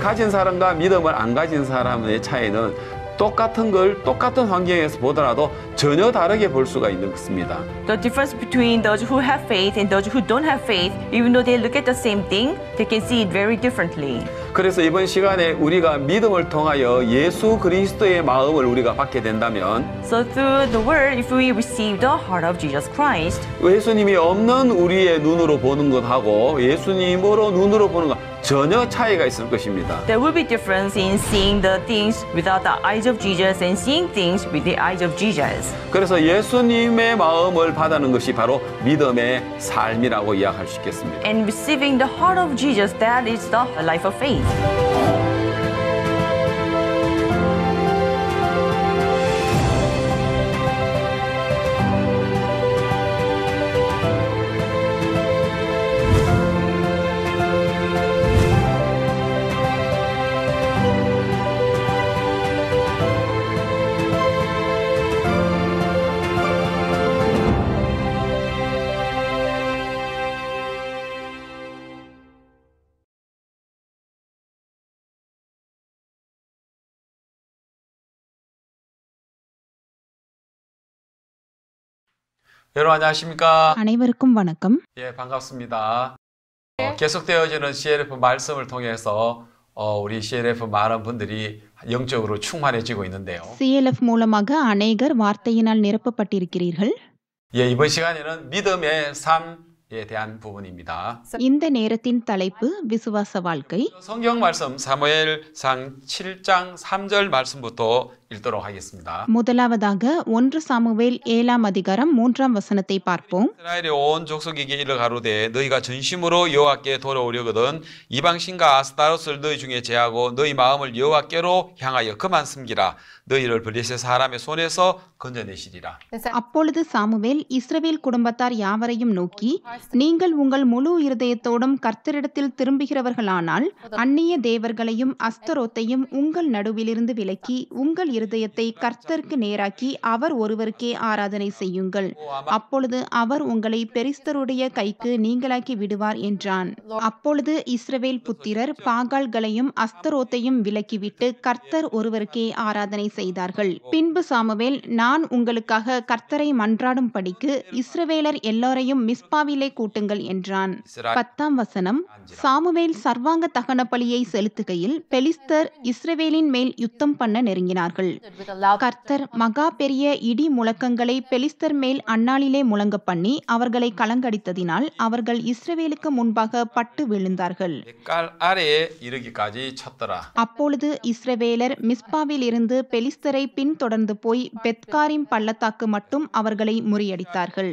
가진 사람과 믿음을 안 가진 사람의 차이는 똑같은 걸 똑같은 환경에서 보더라도 전혀 다르게 볼 수가 있는 것입니다. The difference between those who have faith and those who don't have faith, even though they look at the same thing, they can see it very differently. 그래서 이번 시간에 우리가 믿음을 통하여 예수 그리스도의 마음을 우리가 받게 된다면 So through the word, if we receive the heart of Jesus Christ, 예수님이 없는 우리의 눈으로 보는 것하고 예수님으로 눈으로 보는 것 전혀 차이가 있을 것입니다. There will be difference in seeing the things without the eyes of Jesus and seeing things with the eyes of Jesus. 그래서 예수님의 마음을 받아는 것이 바로 믿음의 삶이라고 이야기할 수 있겠습니다. And receiving the heart of Jesus, that is the life of faith. 여러분 안녕하십니까? 아내이버르꿈 வ ண 예, 반갑습니다. 어, 계속되어지는 CLF 말씀을 통해서 어, 우리 CLF 많은 분들이 영적으로 충만해지고 있는데요. CLF மூலமாக அநேகர் வ ா ர ் த ் த ை 예, 이번 시간에는 믿음의 삶에 대한 부분입니다. இந்த நேரத்தின் த ல ை 성경 말씀 사무엘상 7장 3절 말씀부터 읽도록 하겠습니다. முதலாவதாக ஒன்று சாமுவேல் ஏழாம் அதிகாரம் மூன்றாம் வசனத்தை பார்ப்போம். 이스라엘의 온 족속에게 이르 가로되 너희가 전심으로 여호와께 돌아오려거든 이방신과 아스타롯을 너희 중에 제하고 너희 마음을 여호와께로 향하여 그만 숨기라 너희를 블레셋 사람의 손에서 건져내시리라. அப்பொழுது சாமுவேல் இஸ்ரவேல் குடும்பத்தார் யாவரையும் நோக்கி நீங்கள் உங்கள் முழு இருதயத்தோடும் கர்த்தரிடத்தில் திரும்புகிறவர்களானால் அந்நிய தேவர்களையும் அஸ்தரோத்தையும் உங்கள் நடுவிலிருந்து விலக்கி உங்கள் இருதயத்தை கர்த்தருக்கு நேராக்கி அவர் ஒருவருக்கே ஆராதனை செய்யுங்கள் அப்பொழுது அவர் உங்களை பெரிஸ்தருடைய கைக்கு நீங்களாக்கி விடுவார் என்றான் அப்பொழுது இஸ்ரவேல் புத்திரர் பாகால்களையும் அஸ்தரோத்தையும் விலக்கிவிட்டு கர்த்தர் ஒருவருக்கே ஆராதனை செய்தார்கள் பின்பு சாமுவேல் நான் உங்களுக்காக கர்த்தரை மன்றாடும் படிக்கு இஸ்ரவேலர் எல்லோரையும் மிஸ்பாவிலே கூட்டுங்கள் என்றான் பத்தாம் வசனம் சாமுவேல் சர்வாங்க தகன பலியை செலுத்துகையில் பெலிஸ்தர் இஸ்ரவேலின் மேல் யுத்தம் பண்ண நெருங்கினார்கள் கர்த்தர் மகா பெரிய இடி முழக்கங்களை பெலிஸ்தர் மேல் அந்நாளிலே முழங்க பண்ணி அவர்களை கலங்கடித்ததினால் அவர்கள் இஸ்ரவேலுக்கு முன்பாக பட்டு விழுந்தார்கள் அப்பொழுது இஸ்ரவேலர் மிஸ்பாவில் இருந்து பெலிஸ்தரை பின்தொடர்ந்து போய் பெத்காரிம் பள்ளத்தாக்கு மட்டும் அவர்களை முறியடித்தார்கள்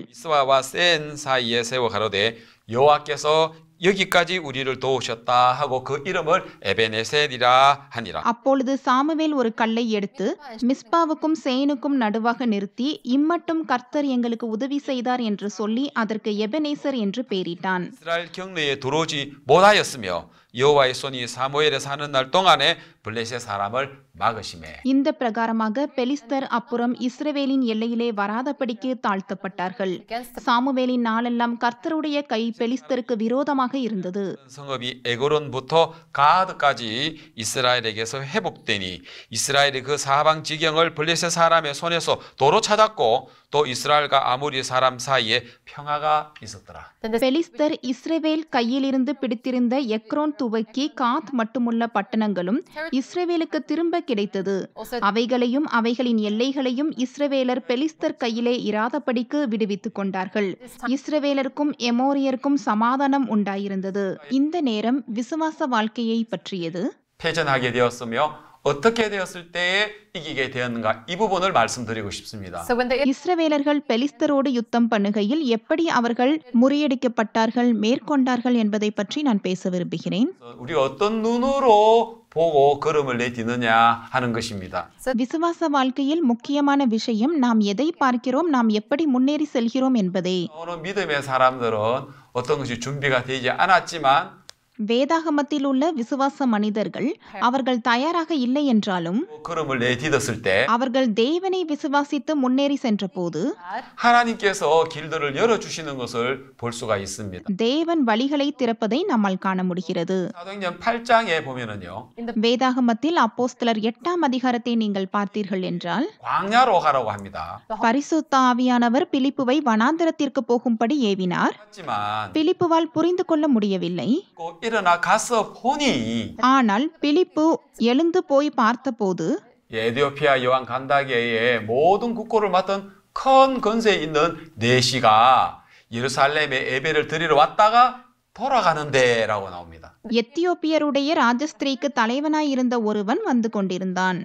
여기까지 우리를 도우셨다 하고 그 이름을 에베네셀이라 하니라. அப்பொழுது சாமுவேல் ஒரு கல்லை எடுத்து மிஸ்பாவுக்கும் சேனுக்கும் நடுவாக நிறுத்தி இம்மட்டும் கர்த்தர் எங்களுக்கு உதவி செய்தார் என்று சொல்லி அதற்கு எபெனேசர் என்று பெயரிட்டான். 이스라엘 경내에 들어오지 못하였으며 여호와의 손이 사무엘에 사는 날 동안에 블레셋 사람을 막으심에 இந்த பிரகாரமாக பெலிஸ்தர் அப்புறம் இஸ்ரவேலின் எல்லையிலே வராதபடிக்கு தாழ்த்தப்பட்டார்கள் சாமுவேலின் நாளெல்லாம் கர்த்தருடைய கை பெலிஸ்தருக்கு விரோதமாக இருந்தது 성읍이 에고론부터 가드까지 이스라엘에게서 회복되니 이스라엘이 그 사방 지경을 블레셋 사람의 손에서 도로 찾았고 또 이스라엘과 아모리 사람 사이에 평화가 있었더라. பெலிஸ்தர் இஸ்ரவேல் கையிலிருந்து பிடித்திருந்த எக்ரோன் துவக்கி காத் மட்டுமுள்ள பட்டணங்களும் இஸ்ரேவேலுக்கு திரும்ப கிடைத்தது அவைகளையும் அவைகளின் எல்லைகளையும் இஸ்ரவேலர் பெலிஸ்தர் கையிலே இராதபடிக்கு விடுவித்துக் கொண்டார்கள் இஸ்ரவேலருக்கும் எமோரியருக்கும் சமாதானம் உண்டாயிருந்தது இந்த நேரம் விசுவாச வாழ்க்கையை பற்றியது 퇴전하게 되었으며 어떻게 되었을 때에 이기게 되었는가 이 부분을 말씀드리고 싶습니다. 이스라엘ர்கள் பெலிஸ்தரோடு யுத்தம் பண்ணுகையில் எப்படி அவர்கள் முறியடிக்கப்பட்டார்கள் மேற்கொண்டார்கள் என்பதை பற்றி நான் பேச விரும்புகிறேன். 우리 어떤 눈으로 보고 걸음을 내딛느냐 하는 것입니다. விசுவாச வாழ்க்கையில் முக்கியமான விஷயம் நாம் எதை பார்க்கிறோம் நாம் எப்படி முன்னேறி செல்கிறோம் என்பதே. 오늘 믿음의 사람들은 어떤 것이 준비가 되지 않았지만 வேதாகமத்தில் உள்ள விசுவாச மனிதர்கள் அவர்கள் தயாராக இல்லை என்றாலும் அவர்கள் தேவனை விசுவாசித்து முன்னேறி சென்ற போது தேவன் வழிகளை திறப்பதை நம்மால் காண முடிகிறது வேதாகமத்தில் அப்போஸ்தலர் எட்டாம் அதிகாரத்தை நீங்கள் பார்த்தீர்கள் என்றால் பரிசுத்த ஆவியானவர் பிலிப்புவை வனாந்திரத்திற்கு போகும்படி ஏவினார் பிலிப்புவால் புரிந்து கொள்ள முடியவில்லை 일어나 가서 보니 ஆனால் பிலிப்பு எழுந்து போய் பார்த்தபோது 예, 에디오피아 여왕 간다게의 모든 국고를 맡은 큰 건세에 있는 네시가 예루살렘에 예배를 드리러 왔다가 돌아가는데라고 나옵니다. 에티오피아 ர ு ட ஜ ஸ ் த ி ர ீ க ் க ு தலைவனாய் இருந்த ஒருவன் வந்து கொண்டிருந்தான்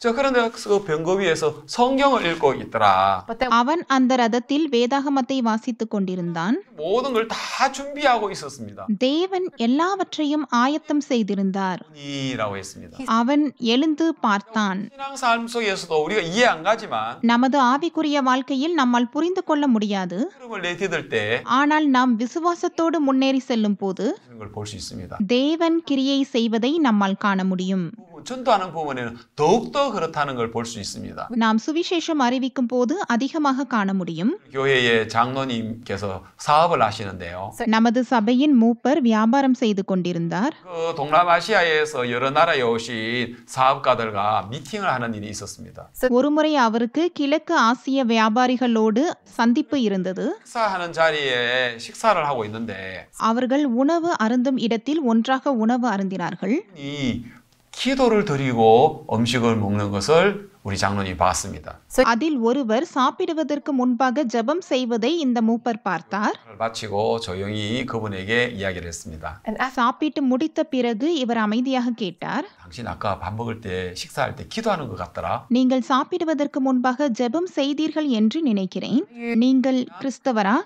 자, 그런데 그 병거 위에서 성경을 읽고 있더라. அவன் அந்த ரதத்தில் வேதாகமத்தை வாசித்துக் கொண்டிருந்தான். 모든 걸다 준비하고 있었습니다. 데이븐 எல்லாவற்றையும் ஆயத்தம் செய்திருந்தார். 이라고 했습니다. 아반 எழுந்து பார்த்தான். 신앙 삶 속에서도 우리가 이해 안 가지만 நமது ஆவிக்குரிய வாழ்க்கையில் நம்மால் புரிந்து கொள்ள முடியாது. ஆனால் நாம் விசுவாசத்தோடு முன்னேறி செல்லும் போது 데이븐 கிரியை செய்வதை நம்மால் காண முடியும். 전도하는 부분에는 더욱더 그렇다는 걸 있습니다. நாம் சுவிசேஷம் அறிவிக்கும் போது அதிகமாக காண முடியும். 교회의 장로님께서 사업을 하시는데요. நமது சபையின் மூப்பர் வியாபாரம் செய்து கொண்டிருந்தார். 그 동남아시아에서 여러 나라에 오신 사업가들과 미팅을 하는 일이 있었습니다. ஒருமுறை அவருக்கு கிழக்கு ஆசிய வியாபாரிகளோடு சந்திப்பு இருந்தது. 식사하는 자리에 식사를 하고 있는데 அவர்கள் உணவு அருந்தும் இடத்தில் ஒன்றாக உணவு அருந்தினார்கள். 이 기도를 드리고 음식을 먹는 것을 우리 장로님 봤습니다. அதில் ஒருவர் சாப்பிடுவதற்கு முன்பாக ஜெபம் செய்வதை இந்த மூப்பர் பார்த்தார். 마치고 조용히 그분에게 이야기를 했습니다. சாப்பிட்டு முடித்த பிறகு இவர் அமைதியாக கேட்டார். 당신 아까 밥 먹을 때 식사할 때 기도하는 것 같더라. நீங்கள் சாப்பிடுவதற்கு முன்பாக ஜெபம் செய்தீர்கள் என்று நினைக்கிறேன். நீங்கள் கிறிஸ்தவரா?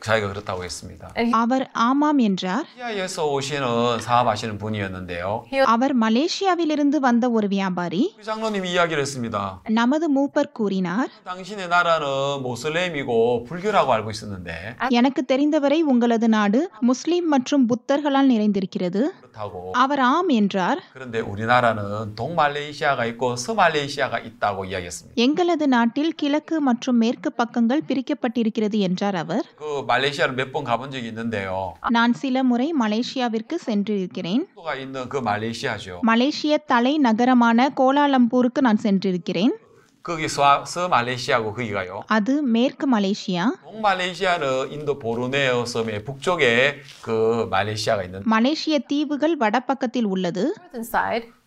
자기가 그렇다고 했습니다. அவர் ஆமாம் என்றார். 시아에서 오시는 사업하시는 분이었는데요. அவர் மலேசியாவிலிருந்து வந்த ஒரு வியாபாரி. 장로님이 이야기를 했습니다. நமது மூப்பர் கூறினார். 당신의 나라는 모슬렘이고 불교라고 알고 있었는데. எனக்கு தெரிந்தவரை உங்களது நாடு முஸ்லிம் மற்றும் புத்தர்களால் நிறைந்திருக்கிறது. 그렇다고. அவர் ஆம் என்றார். 그런데 우리나라는 동말레이시아가 있고 서말레이시아가 있다고 이야기했습니다. எங்களது நாட்டில் கிழக்கு மற்றும் மேற்கு பக்கங்கள் பிரிக்கப்பட்டிருக்கிறது என்றார் அவர். 그 말레이시아를 몇번 가본 적이 있는데요. நான் சில முறை மலேசியாவிற்கு சென்றிருக்கிறேன். 가 있는 그 말레이시아죠. மலேசிய தலைநகரமான கோலாலம்பூருக்கு நான் சென்றிருக்கிறேன். 거기서 말레이시아고 거기가요. 아드 메르크 말레이시아. 동말레이시아를 인도 보르네오 섬의 북쪽에 그 말레이시아가 있는. 말레이시아 띠브கள் வ ட ப க ் க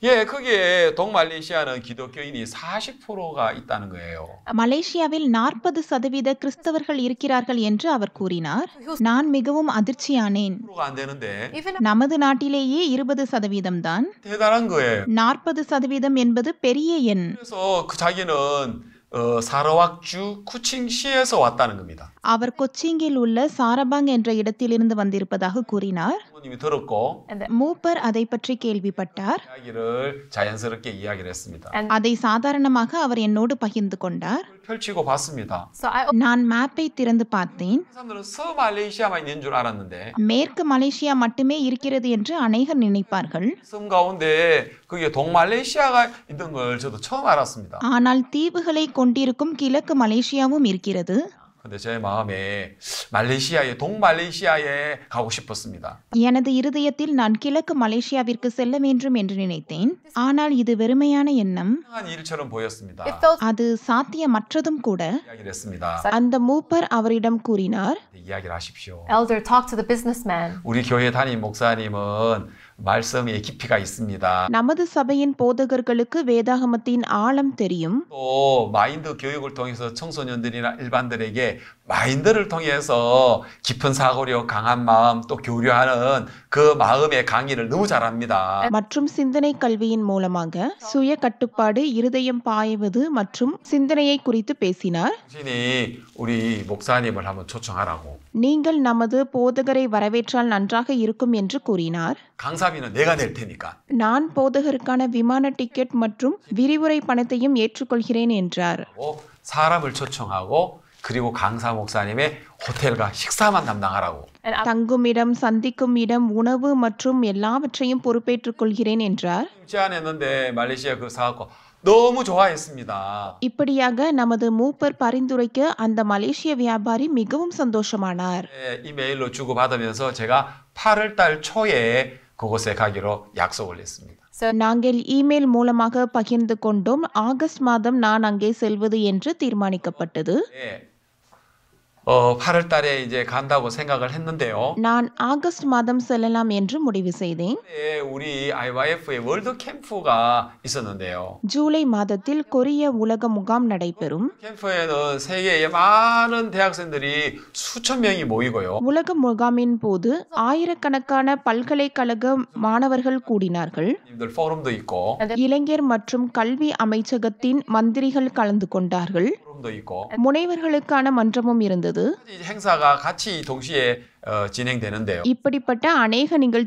예, 거기에 동말레이시아는 기독교인이 40%가 있다는 거예요. 말레이시아 வ 40% க ி ற ி ஸ ் த வ இருக்கிறார்கள் என்று அவர் கூறினார். நான் மிகவும் அதிர்ச்சியானேன். நமது ந ா ட ் ட ல ே ய ே 20 த ா ன ் 대단한 거예요. 40 ச த என்பது பெரிய எண். 그래서 그 자기는 사람은 어, 사라왁주 쿠칭시에서 왔다는 겁니다. அவர் கொச்சிங்கில் உள்ள சாரபாங் என்ற இடத்திலிருந்து வந்திருப்பதாக கூறினார் மூப்பர் அதை பற்றி கேள்விப்பட்டார் அதை சாதாரணமாக அவர் என்னோடு பகிர்ந்து கொண்டார் நான் மேப்பை திறந்து பார்த்தேன் மேற்கு மலேசியா மட்டுமே இருக்கிறது என்று அநேகர் நினைப்பார்கள் ஆனால் தீவுகளை கொண்டிருக்கும் கிழக்கு மலேசியாவும் இருக்கிறது 근데 제 마음에 말레이시아에 동말레이시아에 가고 싶었습니다. எனது இதயத்தில் நான் கிழக்கு மலேசியாவிற்கு செல்ல வேண்டும் என்று நினைத்தேன். ஆனால் இது வெறுமையான எண்ணம். 일처럼 보였습니다. அது சாத்தியமற்றதும் கூட. அந்த மூப்பர் அவரிடம் கூறினார். 이야기를 하십시오. Elder talk to the businessman. 우리 교회 담임 목사님은 말씀의 깊이가 있습니다. நமது சபையின் ப ோ த க ர ் க ள ு க ்또 마인드 교육을 통해서 청소년들이나 일반들에게 마인드를 통해서 깊은 사고력, 강한 마음, 또 교류하는 그 마음의 강의를 너무 잘합니다. மற்றும் சிந்தனை கல்வியின் மூலமாக சுய கட்டுப்பாடு, இருதயம் பாய்வது மற்றும் சிந்தனையை குறித்து பேசினார். 당신이 우리 목사님을 한번 초청하라고. நீங்கள் நமது போதகரை வரவேற்றால் நன்றாக இருக்கும் என்று கூறினார். 강사비는 내가 낼 테니까. நான் போதகருக்கான விமான டிக்கெட் மற்றும் விரிவுரை பணத்தையும் ஏற்றுக்கொள்கிறேன் என்றார். 사람을 초청하고 그리고 강사 목사님의 호텔과 식사만 담당하라고. தங்கும் இடம் சந்திக்கும் இடம் உணவு மற்றும் எல்லாவற்றையும் பொறுப்பேற்றுக் கொள்கிறேன் என்றார். 제안했는데 말레이시아 그 사업과 너무 좋아했습니다. இப்படியாக நமது மூப்பர் பரிந்துரைக்க அந்த மலேசிய வியாபாரி மிகவும் சந்தோஷமானார். 이메일로 주고 받으면서 제가 8월 달 초에 그곳에 가기로 약속을 했습니다. நாங்கள் இமெயில் மூலமாக பகிர்ந்து கொண்டோம் ஆகஸ்ட் மாதம் நான் அங்கே செல்வது என்று தீர்மானிக்கப்பட்டது 어, 8월 달에 이제 간다고 생각을 했는데요. நான் ஆகஸ்ட் மாதம் செல்லலாம் என்று முடிவு செய்தேன். 예, 우리 IYF의 월드 캠프가 있었는데요. ஜூலை மாதத்தில் கொரிய உலக முகாம் நடைபெறும். 캠프에는 세계의 많은 대학생들이 수천 명이 모이고요. உலக முகாமின் போது ஆயிரக்கணக்கான பல்கலைக்கழக மாணவர்கள் கூடினார்கள். 님들 포럼도 있고. இளைஞர் மற்றும் கல்வி அமைச்சகத்தின் மந்திரிகள் கலந்து கொண்டார்கள். 더 있고 ம ு ன ை வ ர ் க ள ு க ் க 행사가 같이 동시에 어, 진행되는데요. 이쁘리빠 ட 아 ப ் ப ட ் ட அநேக ந ி이 ழ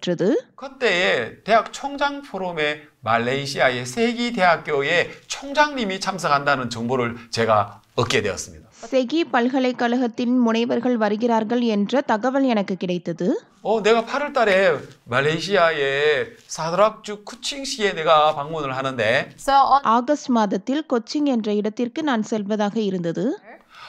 트 ச ் 그때에 대학 총장 포럼에 말레이시아의 세기 대학교의 총장님이 참석한다는 정보를 제가 얻게 되었습니다. 세기 பல்கலைக்கழகத்தின் முனைவர்கள் வருகிறார்கள் என்ற தகவல் எனக்கு கிடைத்தது. 어, 내가 8월 달에 말레이시아의 사드락주 쿠칭시에 내가 방문을 하는데. So on... 아거스트 마தத்தில் கொச்சிங் என்ற இடத்திற்கு நான் செல்வதாக இருந்தது.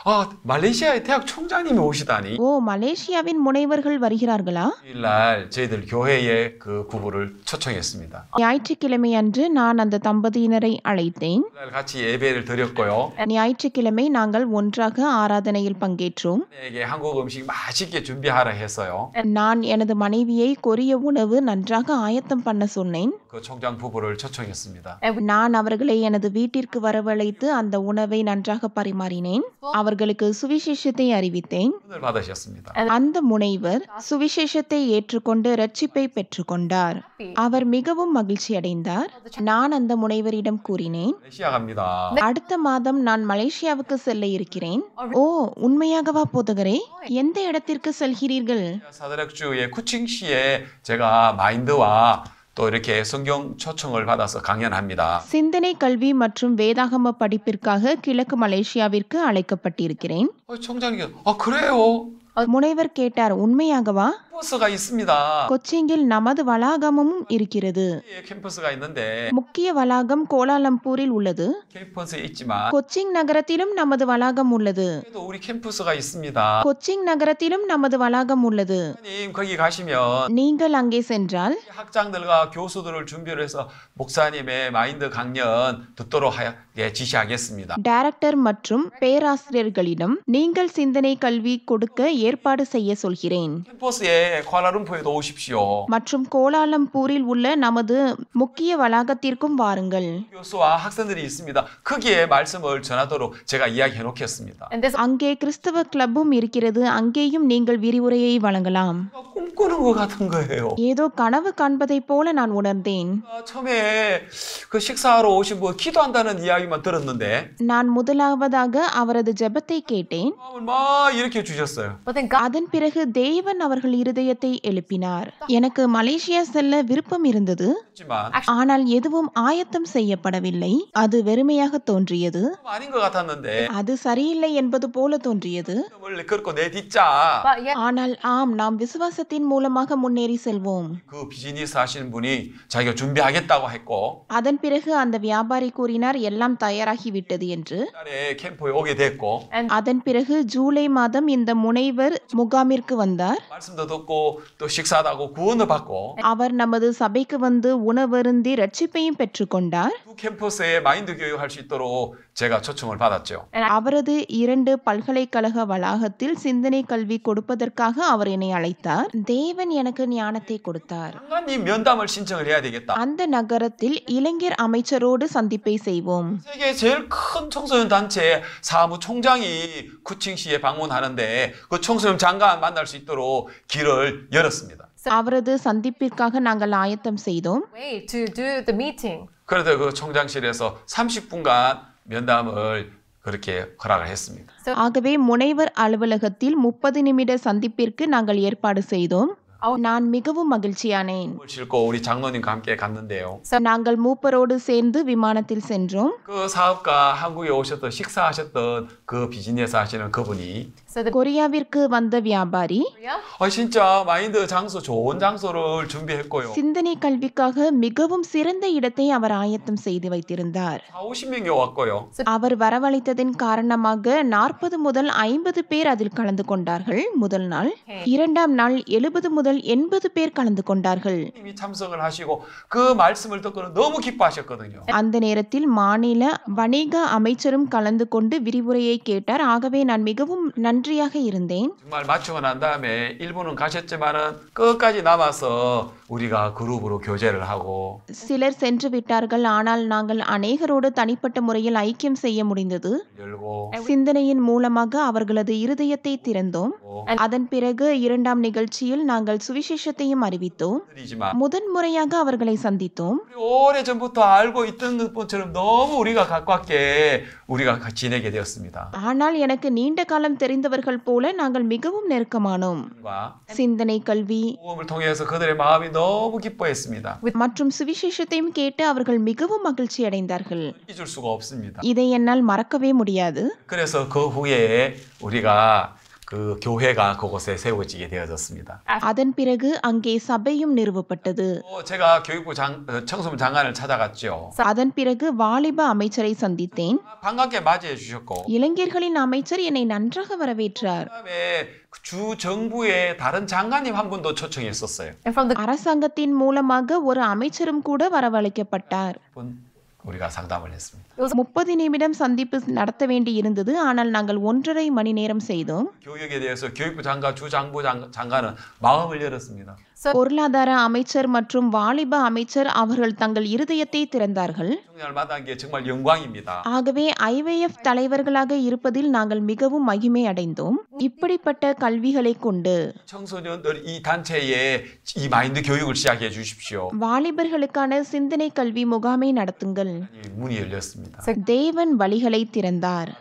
아, 말레이시아의 대학 총장님이 오시다니. 오, 말레이시아인 모네이버கள் வருகிறார்களா? 날 저희들 교회에 그 부부를 초청했습니다. ஞாயிற்றுக்கிழமை அன்று நான் அந்த தம்பதியினரை அழைத்தேன். 같이 예배를 드렸고요. ஞாயிற்றுக்கிழமை நாங்கள் ஒன்றாக ஆராதனையில் பங்கேற்றோம். 내게 한국 음식 맛있게 준비하라 했어요. நான் எனது மனைவியை கொரிய உணவு நன்றாக ஆயத்தம் பண்ண சொன்னேன். 그 총장 부부를 초청했습니다. நான் அவர்களை எனது வீட்டிற்கு வரவழைத்து அந்த உணவை நன்றாக பரிமாறினேன். அவர் அவர்களுக்கு சுவிசேஷத்தை அறிவித்தேன் அந்த முனைவர் சுவிசேஷத்தை ஏற்றுக்கொண்டு ரட்சிப்பை பெற்றுக்கொண்டார் அவர் மிகவும் மகிழ்ச்சி அடைந்தார் நான் அந்த முனைவரிடம் கூறினேன் அடுத்த மாதம் நான் மலேசியாவுக்கு செல்ல இருக்கிறேன் ஓ உண்மையாகவா போதகரே எந்த இடத்திற்கு செல்கிறீர்கள் 또 이렇게 성경 초청을 받아서 강연합니다. சிந்தனை கல்வி மற்றும் வேதாகம படிப்பிற்காக கிழக்கு மலேசியாவிற்கு அழைக்கப்பட்டிருக்கிறேன். 청장님, 아 그래요? முனைவர் கேட்டார் உண்மையாகவா 캠퍼스가 있습니다. கொச்சிங்கில் நமது வளாகமும் இருக்கிறது. 캠퍼스가 있는데 முக்கிய வளாகம் கோலாலம்பூரில் உள்ளது. 캠퍼스에 있지만 கொச்சிங் நகரத்திலும் நமது வளாகம் உள்ளது. 그래도 우리 캠퍼스가 있습니다. கொச்சிங் நகரத்திலும் நமது வளாகம் உள்ளது. 님 거기 가시면 நீங்கள் அங்கே சென்றால் 학장들과 교수들을 준비를 해서 목사님의 마인드 강연 듣도록 하여 예, 지시하겠습니다. டைரக்டர் மற்றும் பேராசிரியர்களிடம் நீங்கள் சிந்தனை கல்வி கொடுக்க ஏற்பாடு செய்ய சொல்கிறேன். 캠퍼스에 쿠알라룸푸에도 오십시오. மற்றும் கோலாலம்பூரில் உள்ள நமது முக்கிய வளாகத்திற்கும் வாருங்கள். 교수와 학생들이 있습니다. 거기에 말씀을 전하도록 제가 이야기해 놓겠습니다. அங்கே கிறிஸ்தவ கிளப்பும் இருக்கிறது. அங்கேயும் நீங்கள் விரிவுரையை வழங்கலாம். 꿈꾸는 것 같은 거예요. ஏதோ கனவு காண்பதைப் போல நான் உணர்ந்தேன். 처음에 그 식사하러 오신 분 기도한다는 이야기만 들었는데 நான் முதலாவதாக அவரது ஜெபத்தை கேட்டேன். 막 이렇게 주셨어요. அதன் பிறகு தேவன் அவர்கள் இருதை இதயத்தை எழுப்பினார் எனக்கு மலேசியா செல்ல விருப்பம் இருந்தது ஆனால் எதுவும் ஆயத்தம் செய்யப்படவில்லை அது வெறுமையாக தோன்றியது அது சரியில்லை என்பது போல தோன்றியது ஆனால் ஆம் நாம் விசுவாசத்தின் மூலமாக முன்னேறி செல்வோம் அதன் பிறகு அந்த வியாபாரி கூறினார் எல்லாம் தயாராகிவிட்டது என்று அதன் பிறகு ஜூலை மாதம் இந்த முனைவர் முகாமிற்கு வந்தார் அவர் நமது சபைக்கு வந்து உணவருந்தி ரட்சிப்பையும் பெற்றுக்கொண்டார் 제가 초청을 받았죠. அவரது இரண்டு பல்கலைக்கழக வளாகத்தில் சிந்தனை கல்வி கொடுப்பதற்காக அவர் என்னை அழைத்தார் தேவன் எனக்கு ஞானத்தை கொடுத்தார் 이 면담을 신청을 해야 되겠다. அந்த நகரத்தில் இளைஞர் அமைச்சரோடு சந்திப்பை செய்வோம். 세계 제일 큰 청소년 단체 사무총장이 쿠칭시에 방문하는데 그 청소년 장관 만날 수 있도록 길을 열었습니다. அவரது சந்திப்பிற்காக நாங்கள் ஆயத்தம் செய்தோம். Way to do the meeting. 그런데 그 총장실에서 30분간 면담을 그렇게 허락을 했습니다. ஆகவே முனைவர் அலுவலகத்தில் முப்பது நிமிட சந்திப்பிற்கு நாங்கள் ஏற்பாடு செய்தோம் நான் மிகவும் மகிழ்ச்சியானேன் 싣고 우리 장로님과 함께 갔는데요. நாங்கள் மூப்பரோடு சேர்ந்து விமானத்தில் சென்றோம். 그 사업가 한국에 오셨던 식사하셨던 그 비즈니스 하시는 그분이 கொரியாவிற்கு வந்த வியாபாரி சிந்தனை கல்விக்காக மிகவும் சிறந்த இடத்தை அவர் ஆயத்தம் செய்து வைத்திருந்தார் அவர் வரவழைத்ததின் காரணமாக நாற்பது முதல் ஐம்பது பேர் அதில் கலந்து கொண்டார்கள் முதல் நாள் இரண்டாம் நாள் எழுபது முதல் எண்பது பேர் கலந்து கொண்டார்கள் அந்த நேரத்தில் மாநில வணிக அமைச்சரும் கலந்து கொண்டு விரிவுரையை கேட்டார் ஆகவே நான் மிகவும் நன்றி நன்றியாக இருந்தேன் 정말 맞추고 난 다음에 일부는 가셨지만은 끝까지 남아서 우리가 그룹으로 교제를 하고 சிலர் சென்று விட்டார்கள் ஆனால் நாங்கள் அநேகரோடு தனிப்பட்ட முறையில் ஐக்கியம் செய்ய முடிந்தது 열고 சிந்தனையின் மூலமாக அவர்களது இருதயத்தை திறந்தோம் அதன் பிறகு இரண்டாம் நிகழ்ச்சியில் நாங்கள் சுவிசேஷத்தையும் அறிவித்தோம் 드리지만 முதன் முறையாக அவர்களை சந்தித்தோம் 우리 오래 전부터 알고 있던 것처럼 너무 우리가 가깝게 우리가 같이 지내게 되었습니다. ஆனால் எனக்கு நீண்ட காலம் தெரிந்த அறிந்தவர்கள் போல நாங்கள் மிகவும் நெருக்கமானோம் சிந்தனை கல்வி மற்றும் சுவிசேஷத்தையும் கேட்டு அவர்கள் மிகவும் மகிழ்ச்சி அடைந்தார்கள் இதை என்னால் மறக்கவே முடியாது 그 교회가 그곳에 세워지게 되어졌습니다. அதன் பிறகு அங்கே சபையும் நிறுவப்பட்டது. 어, 제가 교육부 장, 청소년 장관을 찾아갔죠. அதன் பிறகு வாலிப அமைச்சரை சந்தித்தேன். 반갑게 맞이해 주셨고. இளைஞர்களின் அமைச்சர் என்னை நன்றாக வரவேற்றார். 그다음에 주 정부의 다른 장관님 한 분도 초청했었어요. The... அரசாங்கத்தின் மூலமாக ஒரு அமைச்சரும் கூட வரவழைக்கப்பட்டார். 우리가 상담을 했습니다. முப்பது நிமிடம் சந்திப்பு நடத்த வேண்டி இருந்தது ஆனால் நாங்கள் ஒன்றரை மணி நேரம் செய்தோம். 교육에 대해서 교육부 장관 주 장부 장관은 마음을 열었습니다. பொருளாதார அமைச்சர் மற்றும் வாலிப அமைச்சர் அவர்கள் தங்கள் இருதயத்தை திறந்தார்கள் ஆகவே ஐவேஎஃப் தலைவர்களாக இருப்பதில் நாங்கள் மிகவும் மகிமை அடைந்தோம் இப்படிப்பட்ட கல்விகளை கொண்டு வாலிபர்களுக்கான சிந்தனை கல்வி முகாமை நடத்துங்கள் தேவன் வழிகளை திறந்தார்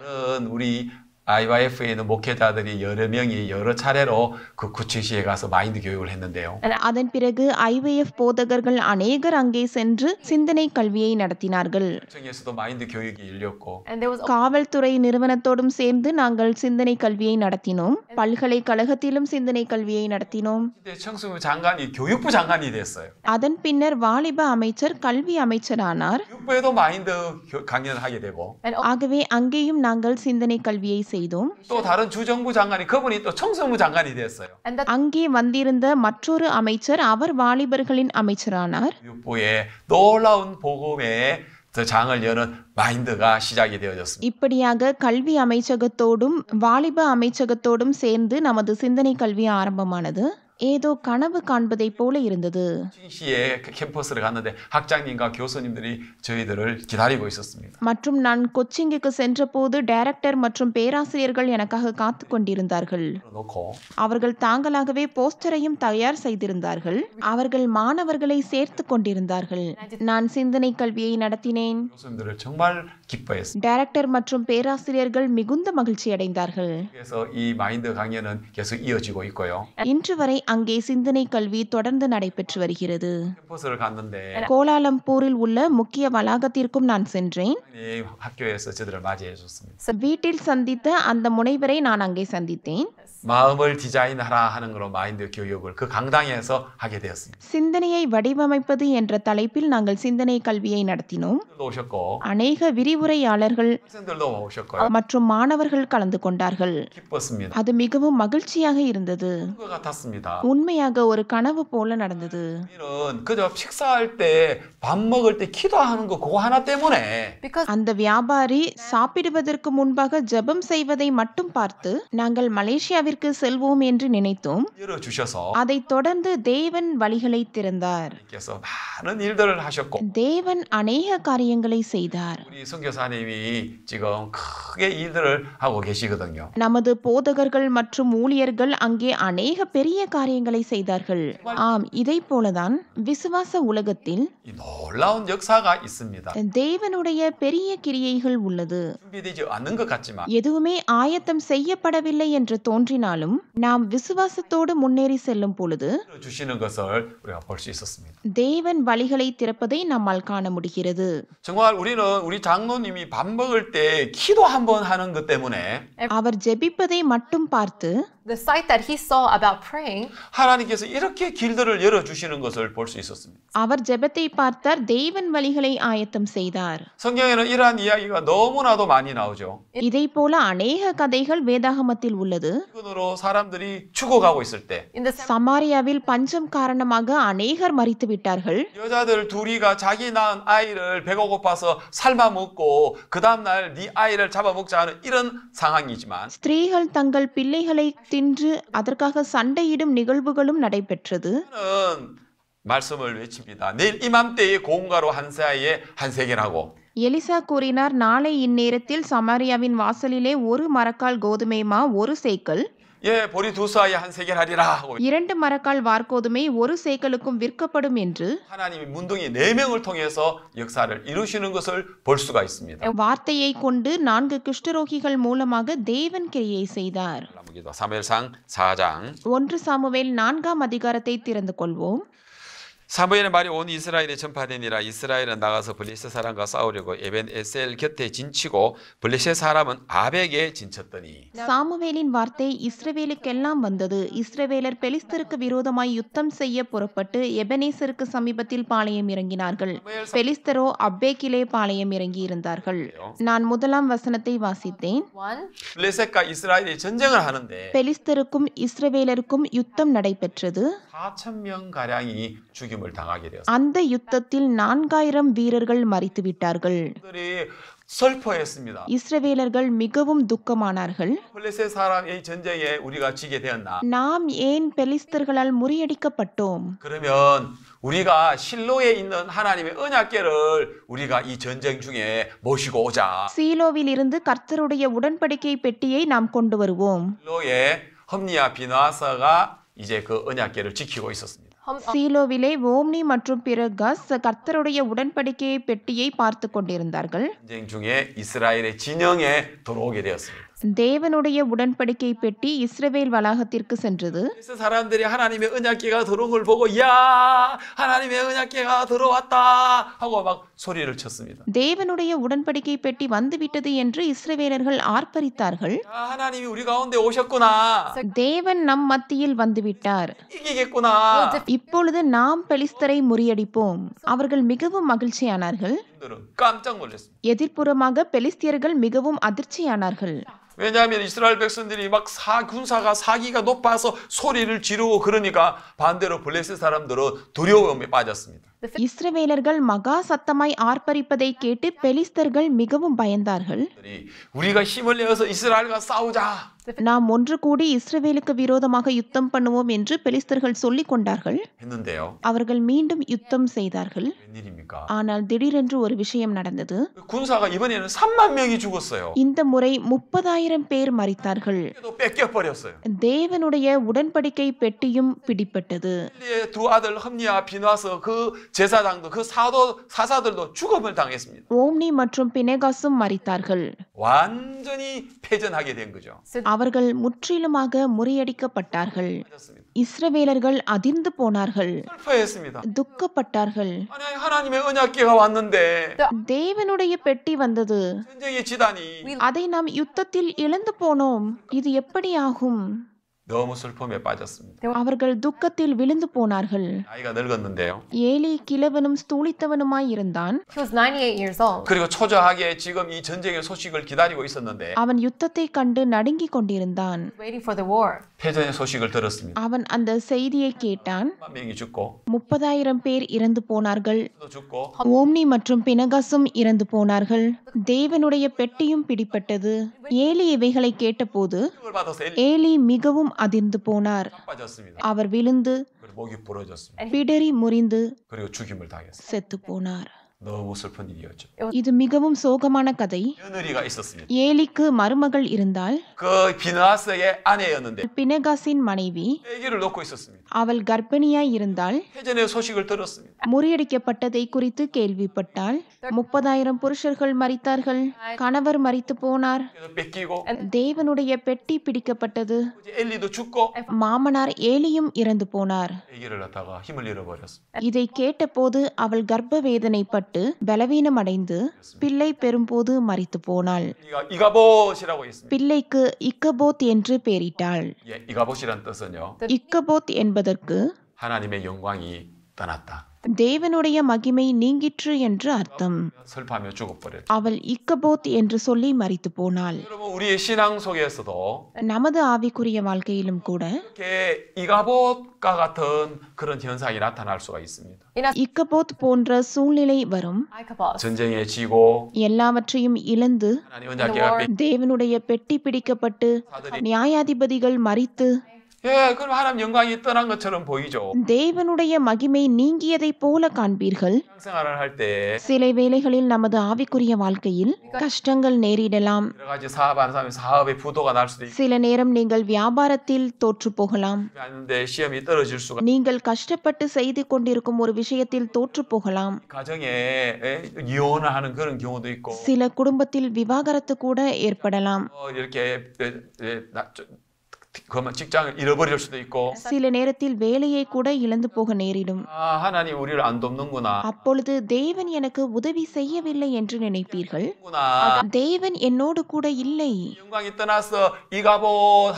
IYF에 있는 목회자들이 여러 명이 여러 차례로 그 구치시에 가서 마인드 교육을 했는데요. அதன் பிறகு IYF போதகர்கள் அநேகர் அங்கே சென்று சிந்தனை கல்வியை நடத்தினார்கள். 중에서도 마인드 교육이 열렸고 காவல்துறை நிறுவனத்தோடும் சேர்ந்து நாங்கள் சிந்தனை கல்வியை நடத்தினோம். பல்கலைக்கழகத்திலும் சிந்தனை கல்வியை நடத்தினோம். 청수 장관이 교육부 장관이 됐어요. அதன் பின்னர் வாலிப அமைச்சர் கல்வி அமைச்சரானார். 교육부에도 마인드 강연을 하게 되고. ஆகவே அங்கேயும் நாங்கள் சிந்தனை கல்வியை செய்தோம். செய்தோம் 또 다른 주정부 장관이 그분이 또 청소부 장관이 됐어요. அங்கே வந்திருந்த மற்றொரு அமைச்சர் அவர் வாலிபர்களின் அமைச்சரானார் 육보의 놀라운 복음의 더 장을 여는 마인드가 시작이 되어졌습니다. இப்படியாக கல்வி அமைச்சகத்தோடும் வாலிப அமைச்சகத்தோடும் சேர்ந்து நமது சிந்தனை கல்வி ஆரம்பமானது ஏதோ கனவு காண்பதை போல இருந்தது மற்றும் நான் கொச்சிங்குக்கு சென்றபோது டைரக்டர் மற்றும் பேராசிரியர்கள் எனக்காக காத்து கொண்டிருந்தார்கள் அவர்கள் தாங்களாகவே போஸ்டரையும் தயார் செய்திருந்தார்கள் அவர்கள் மாணவர்களை சேர்த்து கொண்டிருந்தார்கள் நான் சிந்தனை கல்வியை நடத்தினேன் டைரக்டர் மற்றும் பேராசிரியர்கள் மிகுந்த மகிழ்ச்சி அடைந்தார்கள் இன்று வரை அங்கே சிந்தனை கல்வி தொடர்ந்து நடைபெற்று வருகிறது கோலாலம்பூரில் உள்ள முக்கிய வளாகத்திற்கும் நான் சென்றேன் வீட்டில் சந்தித்த அந்த முனைவரை நான் அங்கே சந்தித்தேன் 마음을 디자인하라 하는 걸로 마인드 교육을 그 강당에서 하게 되었습니다. சிந்தனையை வடிவமைப்பது என்ற தலைப்பில் நாங்கள் சிந்தனை கல்வியை நடத்தினோம். 오셨고 அநேக விரிவுரையாளர்கள் 학생들도 오셨고요. மற்றும் 마ணவர்கள் கலந்து கொண்டார்கள். 기뻤습니다. அது மிகவும் மகிழ்ச்சியாக இருந்தது. 같았습니다. உண்மையாக ஒரு கனவு போல நடந்தது. 그저 식사할 때 밥 먹을 때 기도하는 거 그거 하나 때문에 அந்த வியாபாரி சாப்பிடுவதற்கு முன்பாக ஜெபம் செய்வதை மட்டும் பார்த்து நாங்கள் மலேசியாவில் இந்தியாவிற்கு செல்வோம் என்று நினைத்தோம் அதை தொடர்ந்து தேவன் வழிகளை திறந்தார் தேவன் அநேக காரியங்களை செய்தார் நமது போதகர்கள் மற்றும் ஊழியர்கள் அங்கே அநேக பெரிய காரியங்களை செய்தார்கள் ஆம் இதை போலதான் விசுவாச உலகத்தில் தேவனுடைய பெரிய கிரியைகள் உள்ளது எதுவுமே ஆயத்தம் செய்யப்படவில்லை என்று தோன்றின 나லும் நாம் விசுவாசத்தோடு முன்னேறி செல்லும் பொழுது 주시는 것을 우리가 볼수 있었습니다. தேவன் வழிகளை திறப்பதை நம்மால் காண முடிகிறது. 정말 우리는 우리 장로님이 밥 먹을 때 기도 한번 하는 것 때문에 அவர் ஜெபிப்பதை மட்டும் பார்த்து The sight that he saw about praying 하나님께서 이렇게 길들을 열어 주시는 것을 볼 수 있었습니다. அவர் ஜ ெ ப த ் த ே வ ன ் வழிகளை ஆயத்தம் செய்தார். 성경에는 이러한 이야기가 너무나도 많이 나오죠. இ த போல அநேக க த க ள ் வேதாகமத்தில் உள்ளது. 이거 손으로 사람들이 죽어가고 있을 때 사마리아வில் பஞ்சம் காரணமாக அநேகர் மறித்து விட்டார்கள் 여자들 둘이가 자기 낳은 아이를 배가 고파서 삶아 먹고 그 다음 날 네 아이를 잡아 먹자 하는 이런 상황이지만 스트리கள் தங்கள் பிள்ளைகளை தின்று அதற்காக சண்டையிடும் நிகழ்வுகளும் நடைபெற்றது 말씀을 외칩니다. 내일 이맘때에 고운가로 한 사이에 한 세겔하고 எலிசா கூறினார் நாளை இந்நேரத்தில் சமாரியாவின் வாசலிலே ஒரு மரக்கால் கோதுமை மா ஒரு சேக்கல் இரண்டு மரக்கால் வார்க்கோதுமை ஒரு சேக்கலுக்கும் விற்கப்படும் என்று வார்த்தையை கொண்டு நான்கு குஷ்டரோகிகள் மூலமாக தேவன் கிரியை செய்தார் ஒன்று சாமுவேல் நான்காம் அதிகாரத்தை திறந்து கொள்வோம் 사무엘의 말이 온 이스라엘에 전파되니라 이스라엘은 나가서 블레셋 사람과 싸우려고 에벤 에셀 곁에 진치고 블레셋 사람은 아벡에 진쳤더니 சாமுவேலின் வார்த்தை இஸ்ரவேலுக்கெல்லாம் வந்தது இஸ்ரவேலர் பெலிஸ்தருக்கு விரோதமாய் யுத்தம் செய்ய புறப்பட்டு எபனேசருக்கு சமீபத்தில் பாளையம் இறங்கினார்கள் பெலிஸ்தரோ அப்பேக்கிலே பாளையம் இறங்கி இருந்தார்கள் நான் முதலாம் வசனத்தை வாசித்தேன் 블레셋과 이스라엘이 전쟁을 하는데 பெலிஸ்தருக்கும் இஸ்ரவேலருக்கும் யுத்தம் நடைபெற்றது 4천 명 가량이 죽임 죽임을 당하게 되었습니다. அந்த யுத்தத்தில் நான்காயிரம் வீரர்கள் மறித்து விட்டார்கள். 슬퍼했습니다. 이스라엘ர்கள் மிகவும் துக்கமானார்கள். 블레셋 사람의 전쟁에 우리가 지게 되었나? நாம் ஏன் பெலிஸ்தர்களால் முறியடிக்கப்பட்டோம்? 그러면 우리가 실로에 있는 하나님의 언약궤를 우리가 이 전쟁 중에 모시고 오자. 실로வில் இருந்து கர்த்தருடைய உடன்படிக்கை பெட்டியை நாம் கொண்டு வருவோம். 실로에 험리와 비나사가 이제 그 언약궤를 지키고 있었습니다. சீலோவிலே ஓம்னி மற்றும் பிற கஸ் கர்த்தருடைய உடன்படிக்கையை பெட்டியை பார்த்து கொண்டிருந்தார்கள் தேவனுடைய உடன்படிக்கை பெட்டி இஸ்ரவேல் வளாகத்திற்கு சென்றது தேவனுடைய உடன்படிக்கை பெட்டி வந்துவிட்டது என்று இஸ்ரவேலர்கள் ஆர்ப்பரித்தார்கள் தேவன் நம் மத்தியில் வந்துவிட்டார் இப்பொழுது நாம் பெலிஸ்தரை முறியடிப்போம் அவர்கள் மிகவும் மகிழ்ச்சியானார்கள் எதிர்ப்புறமாக பெலிஸ்தியர்கள் ம ி க வ ு 왜냐하면 이스라엘 백성들이 막 사, 군사가 사기가 높아서 소리를 지르고 그러니까 반대로 블레셋 사람들은 두려움에 빠졌습니다. 이스라엘ர்கள் மகா சத்தமாய் ஆர்ப்பரிப்பதை கேட்டு பெலிஸ்தர்கள் மிகவும் பயந்தார்கள். 우리가 힘을 내어서 이스라엘과 싸우자. நாம் ஒன்று கூடி இஸ்ரவேலுக்கு விரோதமாக யுத்தம் பண்ணுவோம் என்று பெலிஸ்தர்கள் சொல்லிக் கொண்டார்கள் அவர்கள் மீண்டும் யுத்தம் செய்தார்கள் ஆனால் திடீரென்று ஒரு விஷயம் நடந்தது இந்த முறை முப்பதாயிரம் பேர் மறித்தார்கள் தேவனுடைய உடன்படிக்கை பெட்டியும் பிடிப்பட்டது ஓம்னி மற்றும் பினேகாசும் மறித்தார்கள் 완전히 패전하게 된 거죠. அவர்கள் முற்றிலுமாக முறியடிக்கப்பட்டார்கள் இஸ்ரவேலர்கள் அதிர்ந்து போனார்கள் துக்கப்பட்டார்கள் தேவனுடைய பெட்டி வந்தது அதை நாம் யுத்தத்தில் இழந்து போனோம் இது எப்படி ஆகும் 너무 슬픔에 빠졌습니다. அவர்கள் துக்கத்தில் விழுந்து போனார்கள். 나이가 늙었는데요. ஏலி கிழவனும் ஸ்தூலித்தவனுமாய் இருந்தான். He was 98 years old. 그리고 초조하게 지금 이 전쟁의 소식을 기다리고 있었는데. அவன் யுத்தத்தை கண்டு நடுங்கிக் கொண்டிருந்தான். Waiting for the war. 패전의 소식을 들었습니다. அவன் அந்த செய்தியை கேட்டான். 명이 죽고 30000 பேர் இறந்து போனார்கள். 죽고 ஓம்னி மற்றும் பினகஸும் இறந்து போனார்கள். தேவனுடைய பெட்டியும் பிடிபட்டது. ஏலி இவைகளை கேட்டபோது ஏலி மிகவும் அதிர்ந்து போனார். அவர் விழுந்து பிடரி முறிந்து செத்து போனார். 너무 슬픈 일이었죠. இது மிகவும் சோகமான கதை. 며느리가 있었습니다. ஏலிக்கு மருமகள் இருந்தால் 그 비나스의 아내였는데 பினகாசின் மனைவி 아기를 놓고 있었습니다. அவள் கர்ப்பிணியாய் இருந்தால் 해전의 소식을 들었습니다. முறியடிக்கப்பட்டதை குறித்து கேள்விப்பட்டால் முப்பதாயிரம் புருஷர்கள் மறித்தார்கள் கணவர் மறித்து போனார் தேவனுடைய பெட்டி பிடிக்கப்பட்டது மாமனார் ஏலியும் இறந்து போனார் இதை கேட்டபோது அவள் கர்ப்ப வேதனைப்பட்டு பட்டு பலவீனமடைந்து பிள்ளை பெறும்போது மறித்து போனாள் பிள்ளைக்கு இக்கபோத் என்று பெயரிட்டாள் இக்கபோத் என்பதற்கு 하나님의 영광이 떠났다. தேவனுடைய மகிமை நீங்கிற்று என்று அர்த்தம் அவள் இக்கபோத் என்று சொல்லி மறித்து போனாள் நமது ஆவிக்குரிய வாழ்க்கையிலும் கூட இக்கபோத் போன்ற சூழ்நிலை வரும் எல்லாவற்றையும் இழந்து தேவனுடைய பெட்டி பிடிக்கப்பட்டு நியாயாதிபதிகள் மறித்து தேவனுடைய மகிமை நீங்கியதை போல காண்பீர்கள். சில வேளைகளில் நமது ஆவிக்குரிய வாழ்க்கையில் கஷ்டங்கள் நேரிடலாம். சில நேரம் நீங்கள் வியாபாரத்தில் தோற்று போகலாம். நீங்கள் கஷ்டப்பட்டு செய்து கொண்டிருக்கும் ஒரு விஷயத்தில் தோற்று போகலாம். சில குடும்பத்தில் விவாகரத்து கூட ஏற்படலாம். 그러면 직장을 잃어버릴 수도 있고 சில நேரத்தில் வேலையை கூட இழந்து போக நேரிடும் 아, 하나님 우리를 안 돕는구나. அப்பொழுது தேவன் எனக்கு உதவி செய்யவில்லை என்று நினைப்பீர்கள் 구나. தேவன் என்னோடு கூட இல்லை 영광이 떠나서 이가봇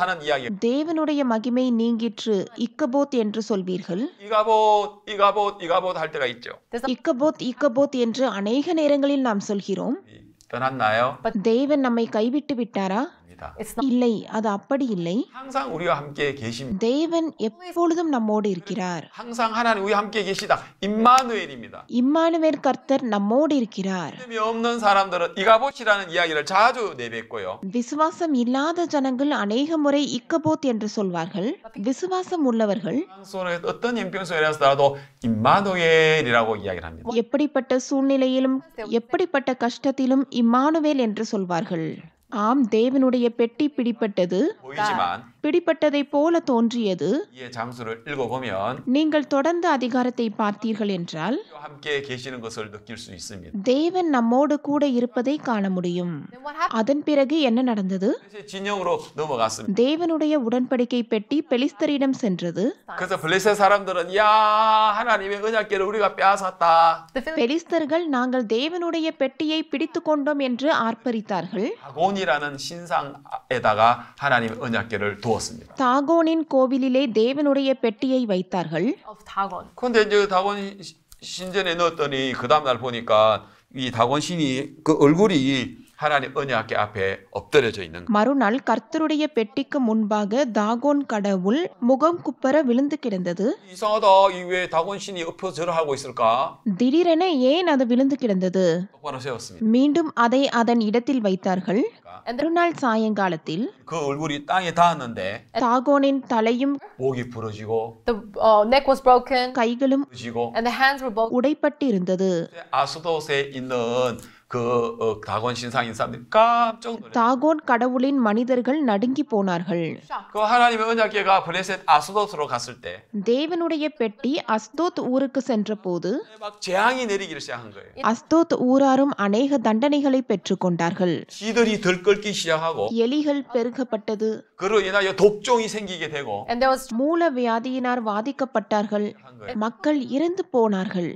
하는 이야기. தேவனுடைய மகிமை நீங்கிற்று இக்கபோத் என்று சொல்வீர்கள் 이가봇 이가봇 이가봇 할 때가 있죠. இக்கபோத் இக்கபோத் என்று அநேக நேரங்களில் நாம் சொல்கிறோம் 떠났나요? தேவன் நம்மை கைவிட்டு விட்டாரா இல்லை அது அப்படி இல்லை தேவன் எப்பொழுதும் நம்மோடு இருக்கிறார் 임마누엘 கர்த்தர் நம்மோடு இருக்கிறார் விசுவாசம் இல்லாத ஜனங்கள் அநேக முறை இக்கபோத் என்று சொல்வார்கள் விசுவாசம் உள்ளவர்கள் எப்படிப்பட்ட சூழ்நிலையிலும் எப்படிப்பட்ட கஷ்டத்திலும் இம்மானுவேல் என்று சொல்வார்கள் ஆம் தேவனுடைய பெட்டி பிடிப்பட்டது பிடிப்பட்டதை போல தோன்றியது நீங்கள் தொடர்ந்து அதிகாரத்தை பார்த்தீர்கள் என்றால் தேவன் நம்மோடு கூட இருப்பதை காண முடியும் அதன் பிறகு என்ன நடந்தது தேவனுடைய உடன்படிக்கை பெட்டி பெலிஸ்தரிடம் சென்றது பெலிஸ்தர்கள் நாங்கள் தேவனுடைய பெட்டியை பிடித்துக் கொண்டோம் என்று ஆர்ப்பரித்தார்கள் 부었습니다. 다곤인 கோவிலிலே தேவனுடைய 다곤. 근데 이제 다곤 신전에 넣었더니 그 다음 날 보니까 이 다곤 신이 그 얼굴이 하나님 언약계 앞에 엎드려져 있는 மறுநாள் கர்த்தருடைய பெட்டிக்கு முன்பாக த ா க ட வ ு ள ் முகம் குப்பர விழுந்து கிடந்தது 이상하다 이왜 다곤 신이 엎어 절하고 있을까 த ி ட ீ ஏன் அது விழுந்து கிடந்தது 세웠습니다 மீண்டும் அதை அதன் இடத்தில் வைத்தார்கள் ம ற ு சாயங்காலத்தில் 그 얼굴이 땅에 닿았는데 த ா க தலையும் 목이 부러지고 The uh, neck was broken கைகளும் 부러지 and the hands were broken. உடைப்பட்டு இ 아스도스 있는 தாகோன் கடவுளின் மனிதர்கள் நடுங்கி போனார்கள் தேவனுடைய பெட்டி அஸ்தோத் ஊருக்கு சென்ற போது அஸ்தோத் ஊராரும் அநேக தண்டனைகளை பெற்றுக் கொண்டார்கள் எலிகள் பெருகப்பட்டது மூல வியாதியினார் வாதிக்கப்பட்டார்கள் மக்கள் இறந்து போனார்கள்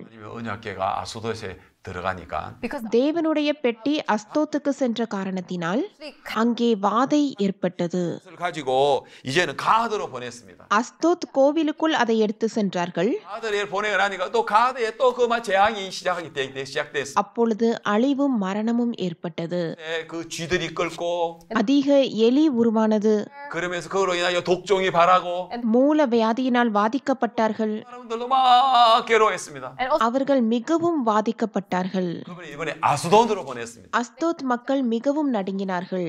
தேவனுடைய பெட்டி அஸ்தோத்துக்கு சென்ற காரணத்தினால் அங்கே வாதை ஏற்பட்டது அஸ்தோத் கோவிலுக்குள் அதை எடுத்து சென்றார்கள் அப்பொழுது அழிவும் மரணமும் ஏற்பட்டது அதிக எலி உருவானது மூல வியாதியினால் பாதிக்கப்பட்டார்கள் அவர்கள் மிகவும் பாதிக்கப்பட்டார் விட்டார்கள் அஸ்தோத் மக்கள் மிகவும் நடுங்கினார்கள்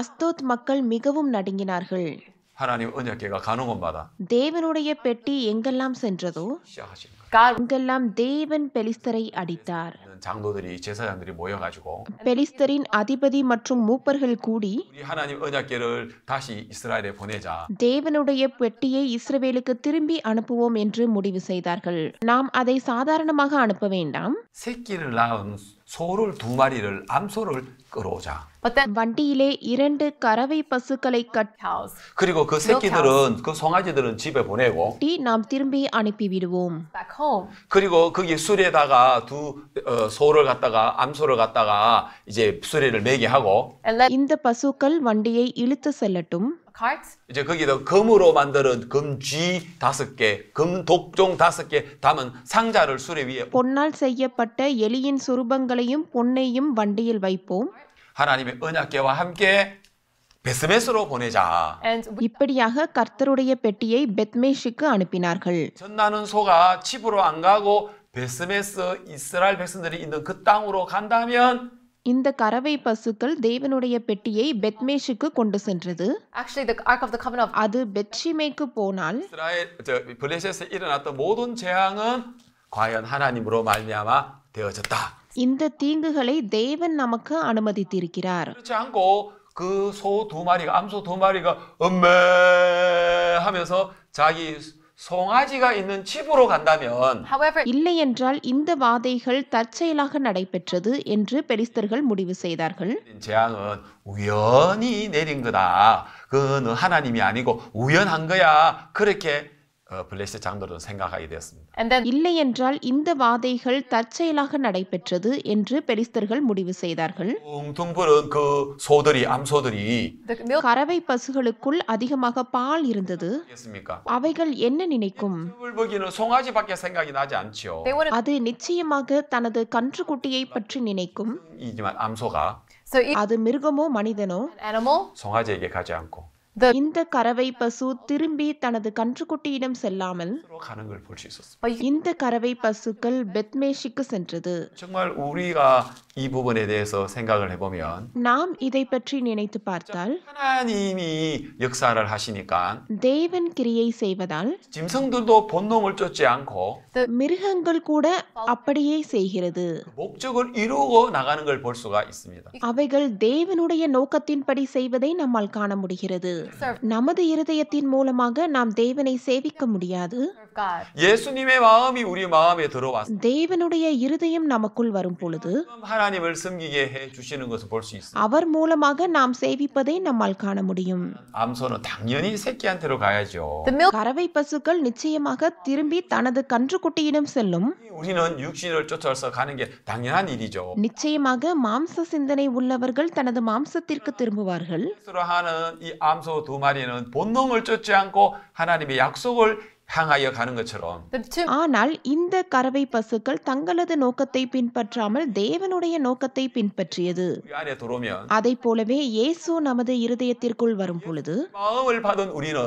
அஸ்தோத் மக்கள் மிகவும் நடுங்கினார்கள் தேவனுடைய பெட்டி எங்கெல்லாம் சென்றதோ அங்கெல்லாம் தேவன் பெலிஸ்தரை அடித்தார் 장로들이 제사장들이 모여가지고 페리스트린 அதிபதி மற்றும் மூப்பர்கள் கூடி 우리 하나님 언약궤를 다시 이스라엘에 보내자. தேவனுடைய பெட்டியை இஸ்ரவேலுக்கு திரும்பி அனுப்புவோம் என்று முடிவு செய்தார்கள். நாம் அதை சாதாரணமாக அனுப்ப வேண்டாம். 새끼를 낳은 소를 두 마리를 암소를 끌어오자. வண்டியிலே இரண்டு கறவை பசுக்களை கட்டாஸ் 그리고 그 새끼들은 그 송아지들은 집에 보내고 டி நாம் திரும்பி அனுப்பி விடுவோம் back home 그리고 거기 수레에다가 두 어, 소를 갖다가 암소를 갖다가 이제 수레를 매게 하고 இந்த பசுக்கள் வண்டியை இழுத்து செல்லட்டும் carts 이제 거기다 금으로 만드는 금쥐 다섯 개, 금 독종 다섯 개 담은 상자를 수레 위에 பொன்னால் செய்யப்பட்ட எலியின் சுரூபங்களையும் பொன்னையும் வண்டியில் வைப்போம் 하나님의 언약계와 함께 베스메스로 보내자. இப்படியாக கர்த்தருடைய பெட்டியை பெத்மேஷுக்கு அனுப்பினார்கள். 전나는 소가 집으로 안 가고 베스메스 이스라엘 백성들이 있는 그 땅으로 간다면 இந்த கறவை பசுக்கள் தேவனுடைய பெட்டியை பெத்மேஷுக்கு கொண்டு சென்றது actually the ark of the covenant அது பெத்ஷிமேக்கு போனால் 이스라엘 저 블레셋에 일어났던 모든 재앙은 과연 하나님으로 말미암아 되어졌다. இந்த தீங்குகளை தேவன் நமக்கு அனுமதித்திருக்கிறார். 그렇지 않고 그소 두 마리가 암소 두 마리가 엄매 하면서 자기 송아지가 있는 집으로 간다면 However, இ ல என்றால் இந்த வாதைகள் தற்செயலாக நடைபெற்றது என்று பெரிஸ்தர்கள் முடிவு செய்தார்கள் 재앙은 우연히 내린 거다. 그거 하나님이 아니고 우연한 거야. 그렇게 பிள்ளைஸை சார்ந்தொரு 생각하게 되었습니다. And then இல்லை என்றால் இந்த வாதைகள் தற்செயலாக நடைபெற்றது என்று பெரிஸ்தர்கள் முடிவு செய்தார்கள். 웅퉁불은 그 소들이 암소들이 கறவை பசுகளுக்குள் அதிகமாக பால் இருந்தது. 했습니까? அவைகள் என்ன நினைக்கும்? 울보기는 송아지밖에 생각이 나지 않죠. அது நிச்சயமாக தனது கன்றுக்குட்டியை பற்றி நினைக்கும். 이지만 암소가 அது மிருகமோ மனிதனோ 송아지에게 가지 않고 இந்த கறவை பசு திரும்பி தனது கன்றுக்குட்டியிடம் செல்லாமல் இந்த கறவை பசுக்கள் பெத்மேஷிக்கு சென்றது நாம் இதை பற்றி நினைத்து பார்த்தால் தேவன் கிரியை செய்வதால் மிருகங்கள் கூட அப்படியே செய்கிறது அவைகள் தேவனுடைய நோக்கத்தின்படி செய்வதை நம்மால் காண முடிகிறது நமது இருதயத்தின் மூலமாக நாம் தேவனை சேவிக்க முடியாது God. 예수님의 마음이 우리 마음에 들어왔. தேவனுடைய இருதயம் நமக்குள் வரும் பொழுது 하나님을 섬기게 해 주시는 것을 볼 수 있습니다. அவர் மூலமாக நாம் சேவிப்பதை நம்மால் காண முடியும். 암소는 당연히 새끼한테로 가야죠. கறவை பசுக்கள் நிச்சயமாக திரும்பி தனது கன்றுக்குட்டியிடம் செல்லும். 우리는 육신을 쫓아서 가는 게 당연한 일이죠. நிச்சயமாக மாம்ச சிந்தனை உள்ளவர்கள் தனது மாம்சத்திற்கு திரும்புவார்கள். 하는 이 암소 두 마리는 본능을 쫓지 않고 하나님의 약속을 향하여 가는 것처럼 ஆனால் இந்த கறவை பசுக்கள் தங்களது நோக்கத்தை பின்பற்றாமல் தேவனுடைய நோக்கத்தை பின்பற்றியது 안에 들어오면 அதை போலவே இயேசு நமது இருதயத்திற்குள் வரும் பொழுது 마음을 받은 우리는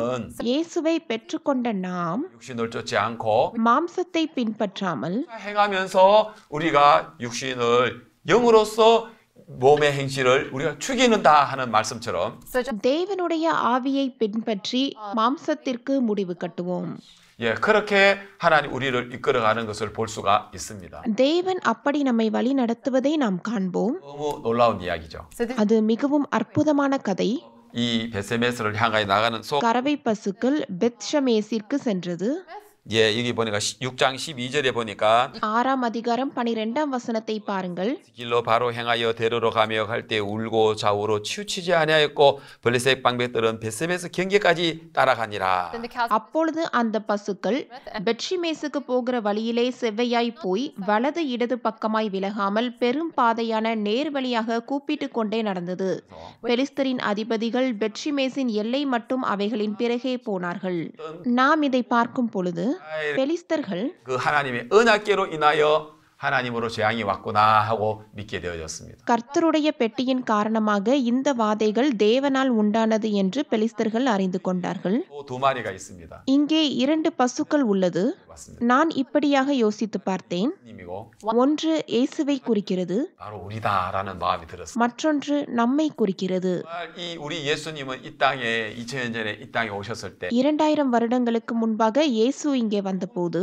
இயேசுவை பெற்றுக்கொண்ட நாம் 육신을 쫓지 않고 மாம்சத்தை பின்பற்றாமல் 행하면서 우리가 육신을 영으로서 몸의 행실을 우리가 죽이는다 하는 말씀처럼 தேவனுடைய ஆவியை பின்பற்றி மாம்சத்திற்கு முடிவு கட்டுவோம் 예, 그렇게 하나님 우리를 이끌어가는 것을 볼 수가 있습니다. தேவன் அப்படி நம்மை வழி நடத்துவதை நாம் காண்போம். 너무 놀라운 이야기죠. அது மிகவும் அற்புதமான கதை. 이 베세메스를 향하여 나가는 소 가라베 பசு클 베트샤메시ற்கு சென்றது 예, 여기 보니까 6장 12절에 보니까 ஆறாம் அதிகாரம் பனிரெண்டாம் வசனத்தை பாருங்கள் 길로 바로 행하여 대로로 가며 갈때 울고 좌우로 치우치지 아니하였고 블레셋 방백들은 베스베스 경계까지 따라가니라. Then the cows அப்பொழுது அந்த பசுக்கள் பெட்ஷிமேசுக்கு போகிற வழியிலே செவ்வையாய் போய் வலது இடது பக்கமாய் விலகாமல் பெரும் பாதையான நேர் வழியாக கூப்பிட்டு கொண்டே நடந்தது பெலிஸ்தரின் அதிபதிகள் பெட்ஷிமேசின் எல்லை மட்டும் அவைகளின் பிறகே போனார்கள் நாம் இதை பார்க்கும் பொழுது 벨리스테르 그 하나님의 은약계로 인하여 하나님으로 재앙이 왔구나 하고 믿게 되어졌습니다. கர்த்தருடைய பெட்டியின் காரணமாக இந்த வாதைகள் தேவனால் உண்டானது என்று பெலிஸ்தர்கள் அறிந்து கொண்டார்கள். 두 마리가 있습니다. இங்கே இரண்டு பசுக்கள் உள்ளது. நான் இப்படியாக யோசித்து பார்த்தேன். ஒன்று இயேசுவை குறிக்கிறது. 바로 우리다라는 마음이 들었어요. மற்றொன்று நம்மை குறிக்கிறது. 이 우리 예수님은 이 땅에 2000년 전에 이 땅에 오셨을 때2000 வருடங்களுக்கு முன்பாக இயேசு இங்கே வந்தபோது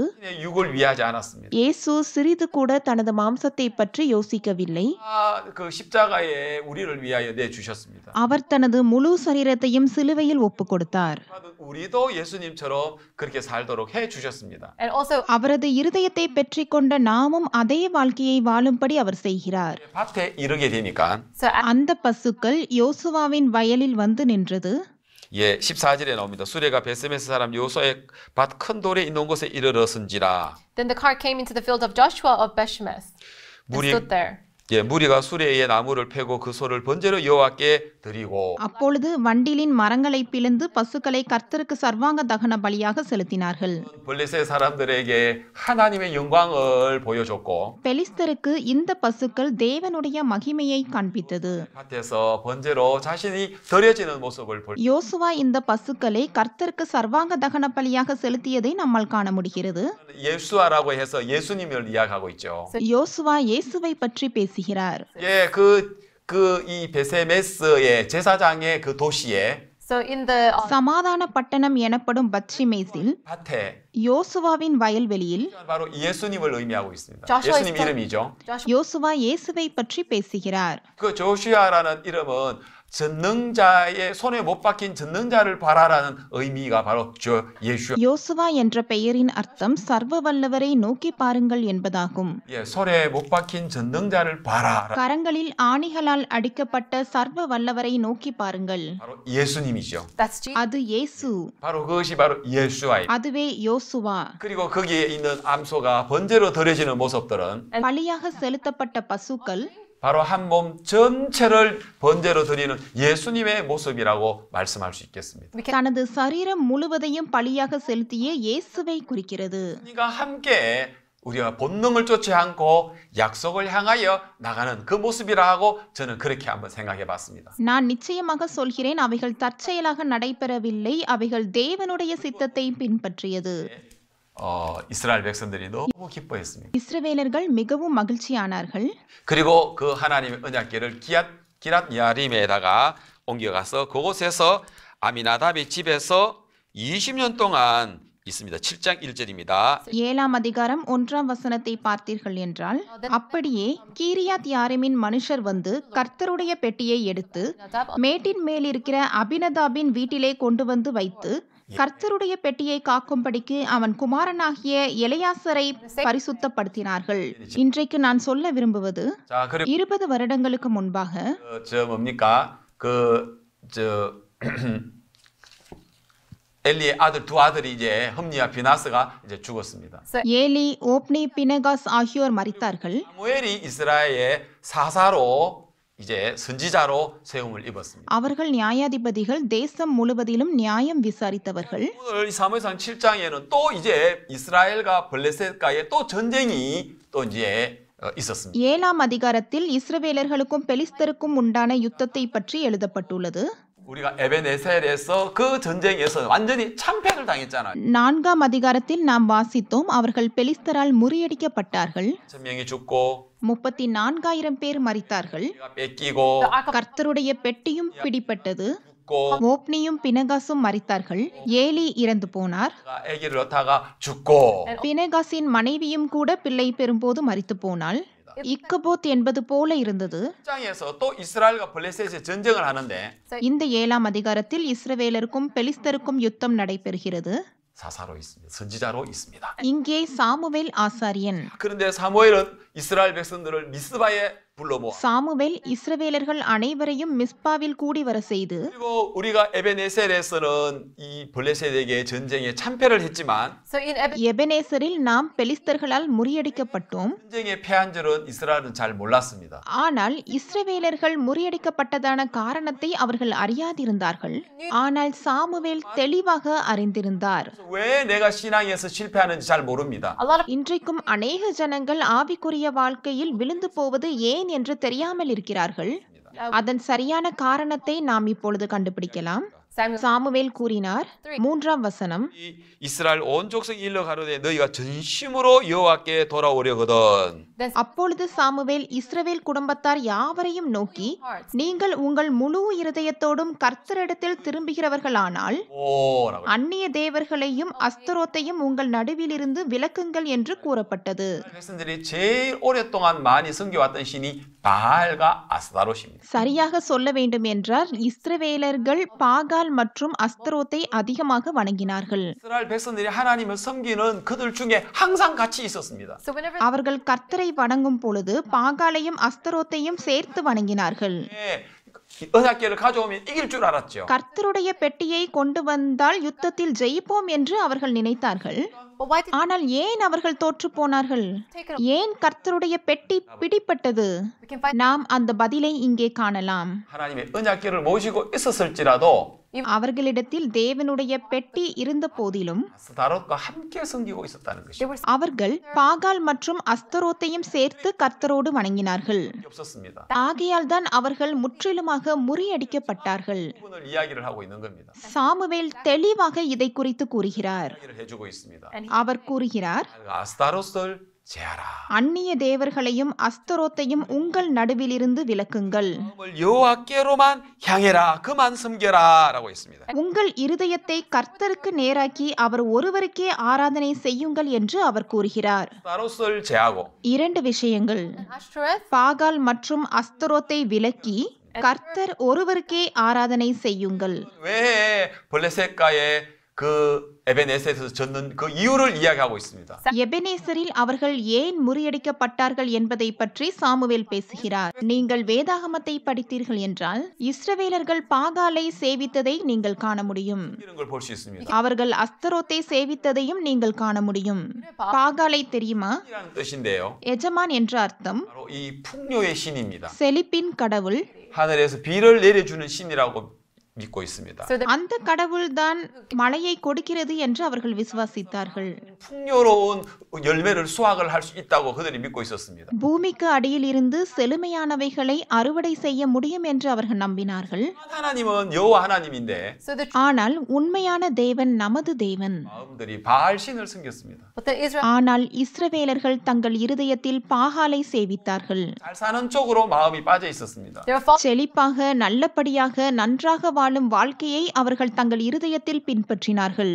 육을 위하지 않았습니다. இயேசு சிறிது கூட கூட தனது மாம்சத்தை பற்றி யோசிக்கவில்லை அவர் தனது முழு சரீரத்தையும் சிலுவையில் ஒப்பு கொடுத்தார் அவரது இருதயத்தை பெற்றிக்கொண்ட நாமும் அதே வாழ்க்கையை வாழும்படி அவர் செய்கிறார் அந்த பசுக்கள் யோசுவாவின் வயலில் வந்து நின்றது 예, 14절에 나옵니다. 수레가 베스메스 사람 요소의 밭 큰 돌에 있는 곳에 이르렀은지라. Then the car came into the field of Joshua of Bethshemesh. 물이 stood there. 예, 무리가 수레에 나무를 패고 그 소를 번제로 여호와께 드리고 அப்பொழுது வண்டிலின் மரங்களை பிளந்து பசுக்களை கர்த்தருக்கு சர்வாங்க தகன பலியாக செலுத்தினார்கள் 블레셋 사람들에게 하나님의 영광을 보여줬고 பெலிஸ்தருக்கு இந்த பசுக்கள் தேவனுடைய மகிமையை காண்பித்தது 밭에서 번제로 자신이 드려지는 모습을 볼 யோசுவா இந்த பசுக்களை கர்த்தருக்கு சர்வாங்க தகன பலியாக செலுத்தியதை நம்மால் காண முடிகிறது 예수아라고 해서 예수님을 이야기하고 있죠. யோசுவா இயேசுவை பற்றி பேசி girar. 예, 그 그 이 베세메스의 제사장의 그 도시에 So in the சமாதான பட்டணம் எனப்படும் பத்ஷிமேசில் 밭에 யோசுவாவின் வயல்வெளியில் 바로 예수님을 의미하고 있습니다. Joshua 예수님 is the- 이름이죠. 요수와 예수வை பற்றி பேசுகிறார். 그 조슈아라는 이름은 전능자의 손에 못 박힌 전능자를 바라라는 의미가 바로 저 예수. யோசுவா என்ற பெயரின் அர்த்தம் சர்வவல்லவரை நோக்கி பாருங்கள் என்பதாகும். 예, 손에 못 박힌 전능자를 봐라. கரங்களில் ஆணிகளால் அடிக்கப்பட்ட சர்வ வல்லவரை நோக்கி பாருங்கள். 바로 예수님이죠. அது 예수. 바로 그것이 바로 예수와. அதுவே யோசுவா. 그리고 거기에 있는 암소가 번제로 드려지는 모습들은 பலியாக செலுத்தப்பட்ட பசுக்கள் 바로 한 몸 전체를 번제로 드리는 예수님의 모습이라고 말씀할 수 있겠습니다. தனது சரீரம் முழுவதையும் பலியாக செலுத்திய இயேசுவை குறிக்கிறது. 그러니까 함께 우리가 본능을 쫓지 않고 약속을 향하여 나가는 그 모습이라고 저는 그렇게 한번 생각해 봤습니다. 난 நிச்சயமாக சொல்கிறேன் அவைகள் தற்செயலாக நடைபெறவில்லை அவைகள் தேவனுடைய சித்தத்தை பின்பற்றியது. 어, 이스라엘 백성들이도 기뻐했습니다. 이스라엘ர்கள் மிகவும் மகிழ்ச்சியானார்கள். 그리고 그 하나님의 언약궤를 기앗 기랏 야림에다가 옮겨가서 그곳에서 아미나답의 집에서 20년 동안 있습니다. 7장 1절입니다. ஏழாம் அதிகாரம் ஒன்றாம் வசனத்தை பார்த்தீர்கள் என்றால் அப்படியே கீரியாத் யாரிமின் மனுஷர் வந்து கர்த்தருடைய பெட்டியை எடுத்து மேட்டின் மேல் இருக்கிற அபினதாபின் வீட்டிலே கொண்டு வந்து வைத்து கர்த்தருடைய பெட்டியை காக்கும்படிக்கு அவன் குமாரனாகிய இளையாசரை பரிசுத்தப்படுத்தினார்கள் இன்றைக்கு நான் சொல்ல விரும்புவது இருபது வருடங்களுக்கு முன்பாக ஏலி ஓப்னி பினகாஸ் ஆகியோர் மறித்தார்கள் அவர்கள் நியாயாதிபதிகள் தேசம் முழுவதிலும் நியாயம் விசாரித்தவர்கள் 오늘 사무엘상 7장에는 또 이제 이스라엘과 블레셋과의 또 전쟁이 또 이제 있었습니다. ஏழாம் அதிகாரத்தில் இஸ்ரவேலர்களுக்கும் பெலிஸ்தருக்கும் உண்டான யுத்தத்தை பற்றி எழுதப்பட்டுள்ளது 우리가 에베네셀에서 그 전쟁에서 완전히 참패를 당했잖아요. நான்காம் அதிகாரத்தில் நாம் வாசித்தோம் அவர்கள் பெலிஸ்தரால் முறியடிக்கப்பட்டார்கள் 천명이 죽고 முப்பத்தி நான்காயிரம் பேர் மறித்தார்கள் கர்த்தருடைய பெட்டியும் பிடிப்பட்டது ஓப்னியும் பினகாசும் மறித்தார்கள் ஏலி இறந்து போனார் பினகாசின் மனைவியும் கூட பிள்ளை பெறும்போது மறித்து போனால் இக்கபோத் என்பது போல இருந்தது இந்த ஏழாம் அதிகாரத்தில் இஸ்ரவேலருக்கும் பெலிஸ்தருக்கும் யுத்தம் நடைபெறுகிறது 사사로 있습니다. 선지자로 있습니다. 인기의 사무엘 아사리엔. 그런데 사무엘은 이스라엘 백성들을 미스바에 சாமுவேல் இஸ்ரவேலர்கள் அனைவரையும் மிஸ்பாவில் கூடி வர செய்து 우리가 에베네셀에서는 이 블레셋에게 전쟁에 참패를 했지만 에베네셀ில் நாம் பெலிஸ்தர்களால் முறியடிக்கப்பட்டோம் 전쟁의 패한줄은 이스라엘은 잘 몰랐습니다. ஆனால் இஸ்ரவேலர்கள் முறியடிக்கப்பட்டதான காரணத்தை அவர்கள் அறியாதிருந்தார்கள் ஆனால் சாமுவேல் தெளிவாக அறிந்திருந்தார் 왜 내가 신앙에서 실패하는지 잘 모릅니다. இன்றைக்கும் அநேக ஜனங்கள் ஆவிக்குரிய வாழ்க்கையில் விழுந்து போவது ஏன் ஏன் என்று தெரியாமல் இருக்கிறார்கள் அதன் சரியான காரணத்தை நாம் இப்பொழுது கண்டுபிடிக்கலாம் சாமுவேல் கூறினார் மூன்றாம் வசனம் 이스라엘 온 족속이 일러 가로되 너희가 전심으로 여호와께 돌아오려거든 அப்பொழுது சாமுவேல் இஸ்ரவேல் குடும்பத்தார் யாவரையும் நோக்கி நீங்கள் உங்கள் முழு இருதயத்தோடும் கர்த்தரிடத்தில் திரும்புகிறவர்களானால் அந்நிய தேவர்களையும் அஸ்தரோத்தையும் உங்கள் நடுவில் இருந்து விலக்குங்கள் என்று கூறப்பட்டது சரியாக சொல்ல வேண்டும் என்றார் இஸ்ரவேலர்கள் oh. பாகால் இஸ்ராயல் மற்றும் அஸ்தரோத்தை அதிகமாக வணங்கினார்கள் அவர்கள் கர்த்தரை வணங்கும் பொழுது பாகாலையும் அஸ்தரோத்தையும் சேர்த்து வணங்கினார்கள் கர்த்தருடைய பெட்டியை கொண்டு வந்தால் யுத்தத்தில் ஜெயிப்போம் என்று அவர்கள் நினைத்தார்கள் ஆனால் ஏன் அவர்கள் தோற்று போனார்கள் ஏன் கர்த்தருடைய பெட்டி பிடிப்பட்டது நாம் அந்த பதிலை இங்கே காணலாம் அவர்களிடத்தில் தேவனுடைய பெட்டி இருந்த போதிலும் அவர்கள் பாகால் மற்றும் அஸ்தரோத்தையும் சேர்த்து கர்த்தரோடு வணங்கினார்கள் ஆகையால் தான் அவர்கள் முற்றிலுமாக முறியடிக்கப்பட்டார்கள் சாமுவேல் தெளிவாக இதை குறித்து கூறுகிறார் அவர் கூறுகிறார் அந்நிய தேவர்களையும் அஸ்தரோத்தையும் உங்கள் நடுவிலிருந்து விளக்குங்கள் உங்கள் இருதயத்தை கர்த்தருக்கு நேராக்கி அவர் ஒருவருக்கே ஆராதனை செய்யுங்கள் என்று அவர் கூறுகிறார் இரண்டு விஷயங்கள் பாகால் மற்றும் அஸ்தரோத்தை விளக்கி கர்த்தர் ஒருவருக்கே ஆராதனை செய்யுங்கள் 에베네셀에서 졌는 그 이유를 이야기하고 있습니다. 에베네셀이 அவர்கள் ஏன் முறியடிக்கப்பட்டார்கள் என்பதை பற்றி சாமுவேல் பேசுகிறார். நீங்கள் வேதாகமத்தை படித்தீர்கள் என்றால் இஸ்ரவேலர்கள் பாகாலை சேவித்ததை நீங்கள் காண முடியும். அவர்கள் அஸ்தரோத்தை சேவித்ததையும் நீங்கள் காண முடியும். பாகாலை தெரியுமா? எஜமான் என்ற அர்த்தம் செழிப்பின் கடவுள் 하늘에서 비를 내려주는 신이라고 믿고 있습니다. அந்த கடவுள்தான் மழையை கொடுக்கிறது என்று அவர்கள் விசுவாசித்தார்கள். 풍요로운 열매를 수확을 할 수 있다고 그들이 믿고 있었습니다. பூமிக்கு அடியில் இருந்து செழுமையானவைகளை அறுவடை செய்ய முடியும் என்று அவர்கள் நம்பினார்கள். 하나님은 여호와 하나님인데 ஆனால் உண்மையான தேவன் நமது தேவன். 마음들이 바알 신을 섬겼습니다. ஆனால் இஸ்ரவேலர்கள் தங்கள் இருதயத்தில் பாகாலை சேவித்தார்கள். 잘 사는 쪽으로 마음이 빠져 있었습니다. செழிப்பாக நல்லபடியாக நன்றாக வாழும் வாழ்க்கையை அவர்கள் தங்கள் இருதயத்தில் பின்பற்றினார்கள்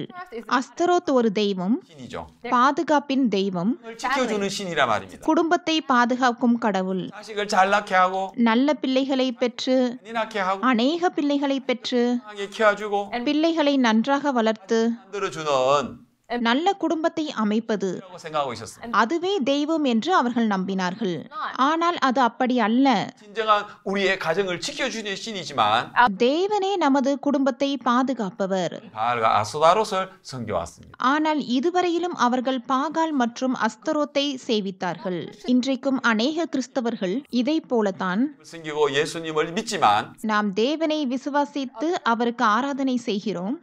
அஸ்தரோத் ஒரு தெய்வம் பாதுகாப்பின் தெய்வம் குடும்பத்தை பாதுகாக்கும் கடவுள் நல்ல பிள்ளைகளை பெற்று அநேக பிள்ளைகளை பெற்று பிள்ளைகளை நன்றாக வளர்த்து நல்ல குடும்பத்தை அமைப்பது அதுவே தெய்வம் என்று அவர்கள் நம்பினார்கள் ஆனால் அது அப்படி அல்ல தேவனே நமது குடும்பத்தை பாதுகாப்பவர் ஆனால் இதுவரையிலும் அவர்கள் பாகால் மற்றும் அஸ்தரோத்தை சேவித்தார்கள் இன்றைக்கும் அநேக கிறிஸ்தவர்கள் இதை போலதான் நாம் தேவனை விசுவாசித்து அவருக்கு ஆராதனை செய்கிறோம்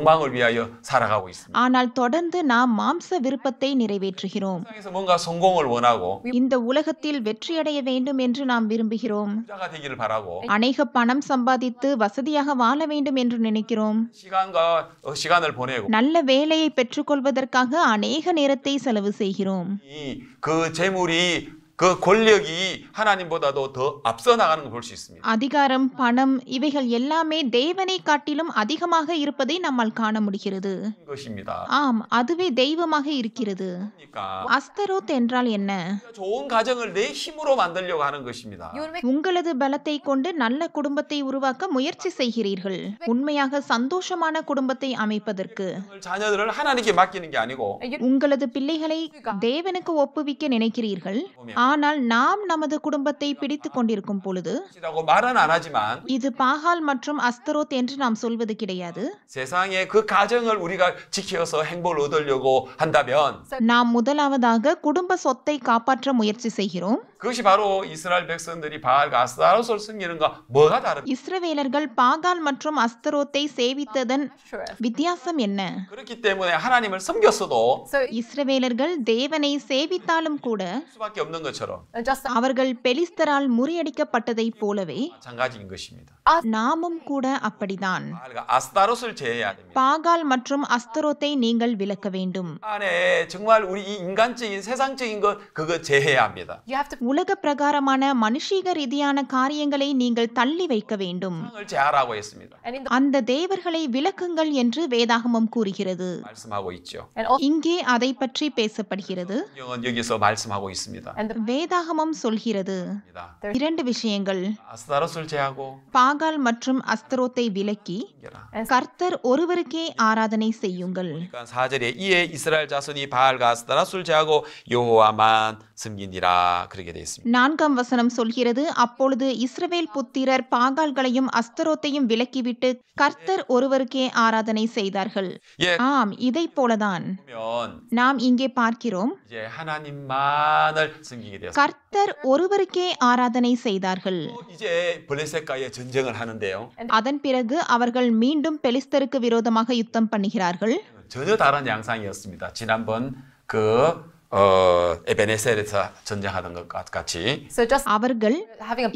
영광을 위하여 살아가고 있습니다. ஆனால் தொடர்ந்து நாம் மாம்ச விருப்பத்தை நிறைவேற்றுகிறோம். 세상에서 뭔가 성공을 원하고 இந்த உலகத்தில் வெற்றியடைய வேண்டும் என்று நாம் விரும்புகிறோம். 부자가 되기를 바라고 அநேக பணம் சம்பாதித்து வசதியாக வாழ வேண்டும் என்று நினைக்கிறோம். 시간과 시간을 보내고 நல்ல வேலையை பெற்றுக்கொள்வதற்காக அநேக நேரத்தை செலவு செய்கிறோம். 이그 재물이 그 권력이 하나님보다도 더 앞서 나가는 걸 볼 수 있습니다. அதிகாரம் பணம் இவைகள் எல்லாமே தேவனை காட்டிலும் அதிகமாக இருப்பதை நம்மால் காண முடிகிறது. 것입니다. ஆம் அதுவே தெய்வமாக இருக்கிறது. அஸ்தரோத் என்றால் என்ன? 좋은 가정을 내 힘으로 만들려고 하는 것입니다. உங்களது பலத்தை கொண்டு நல்ல குடும்பத்தை உருவாக்க முயற்சி செய்கிறீர்கள். உண்மையாக சந்தோஷமான குடும்பத்தை அமைப்பதற்கு 자녀들을 하나님께 맡기는 게 아니고 உங்களது பிள்ளைகளை தேவனுக்கு ஒப்புவிக்க நினைக்கிறீர்கள். ஆம் ஆனால் நாம் நமது குடும்பத்தை பிடித்துக் கொண்டிருக்கும் பொழுது இது பாகால் மற்றும் அஸ்தரோத் என்று நாம் சொல்வது கிடையாது நாம் முதலாவதாக குடும்ப சொத்தை காப்பாற்ற முயற்சி செய்கிறோம் 그것이 바로 이스라엘 백성들이 바알과 아스타롯을 섬기는가 뭐가 다른? 이스라엘ர்கள் பாகால் மற்றும் அஸ்தரோத்தை சேவித்ததன் வித்தியாசம் என்ன? 그렇기 때문에 하나님을 섬겼어도 이스라엘ர்கள் தேவனை சேவித்தாலும் கூட 수밖에 없는 것처럼 அவர்கள் பெலிஸ்தரால் முறியடிக்கப்பட்டதை போலவே 마찬가지인 것입니다. நாமும் கூட அப்படிதான் 아스타롯을 제해야 됩니다. பாகால் மற்றும் அஸ்தரோத்தை நீங்கள் விலக்க வேண்டும். 안에 정말 우리 인간적인 세상적인 것 그거 제해야 합니다. You have to உலக பிரகாரமான மனுஷீக ரீதியான காரியங்களை நீங்கள் தள்ளி வைக்க வேண்டும் அந்த தேவர்களை விளக்குங்கள் என்று வேதாகமம் கூறுகிறது இங்கே அதை பற்றி பேசப்படுகிறது வேதாகமம் சொல்கிறது இரண்டு விஷயங்கள் பாகால் மற்றும் அஸ்தரோத்தை விலக்கி கர்த்தர் ஒருவருக்கே ஆராதனை செய்யுங்கள் இஸ்ரேல் ஜாசுனி 자손이 바알과 아스타라 술 제하고 여호와만 섬기니라 그러게 பேசும் நான்காம் வசனம் சொல்கிறது அப்பொழுது இஸ்ரவேல் புத்திரர் பாகால்களையும் அஸ்தரோத்தையும் விலக்கிவிட்டு கர்த்தர் ஒருவருக்கே ஆராதனை செய்தார்கள் ஆம் இதை போலதான் நாம் இங்கே பார்க்கிறோம் கர்த்தர் ஒருவருக்கே ஆராதனை செய்தார்கள் அதன் பிறகு அவர்கள் மீண்டும் பெலிஸ்தருக்கு விரோதமாக யுத்தம் பண்ணுகிறார்கள் 다른 양상이었습니다. 지난번 그 அவர்கள்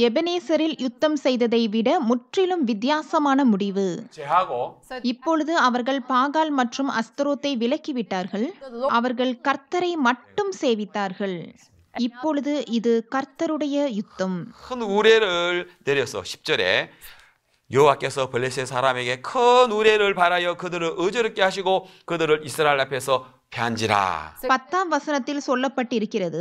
எபனேசரில் யுத்தம் செய்ததை விட முற்றிலும் வித்தியாசமான முடிவு இப்பொழுது அவர்கள் பாகால் மற்றும் அஸ்தரோத்தை விலக்கிவிட்டார்கள் அவர்கள் கர்த்தரை மட்டும் சேவித்தார்கள் இப்பொழுது இது கர்த்தருடைய யுத்தம் 여호와께서 블레셋 사람에게 큰 우레를 바라여 그들을 의지롭게 하시고 그들을 이스라엘 앞에서 பத்தாம் வசனத்தில் சொல்லப்பட்டிருக்கிறது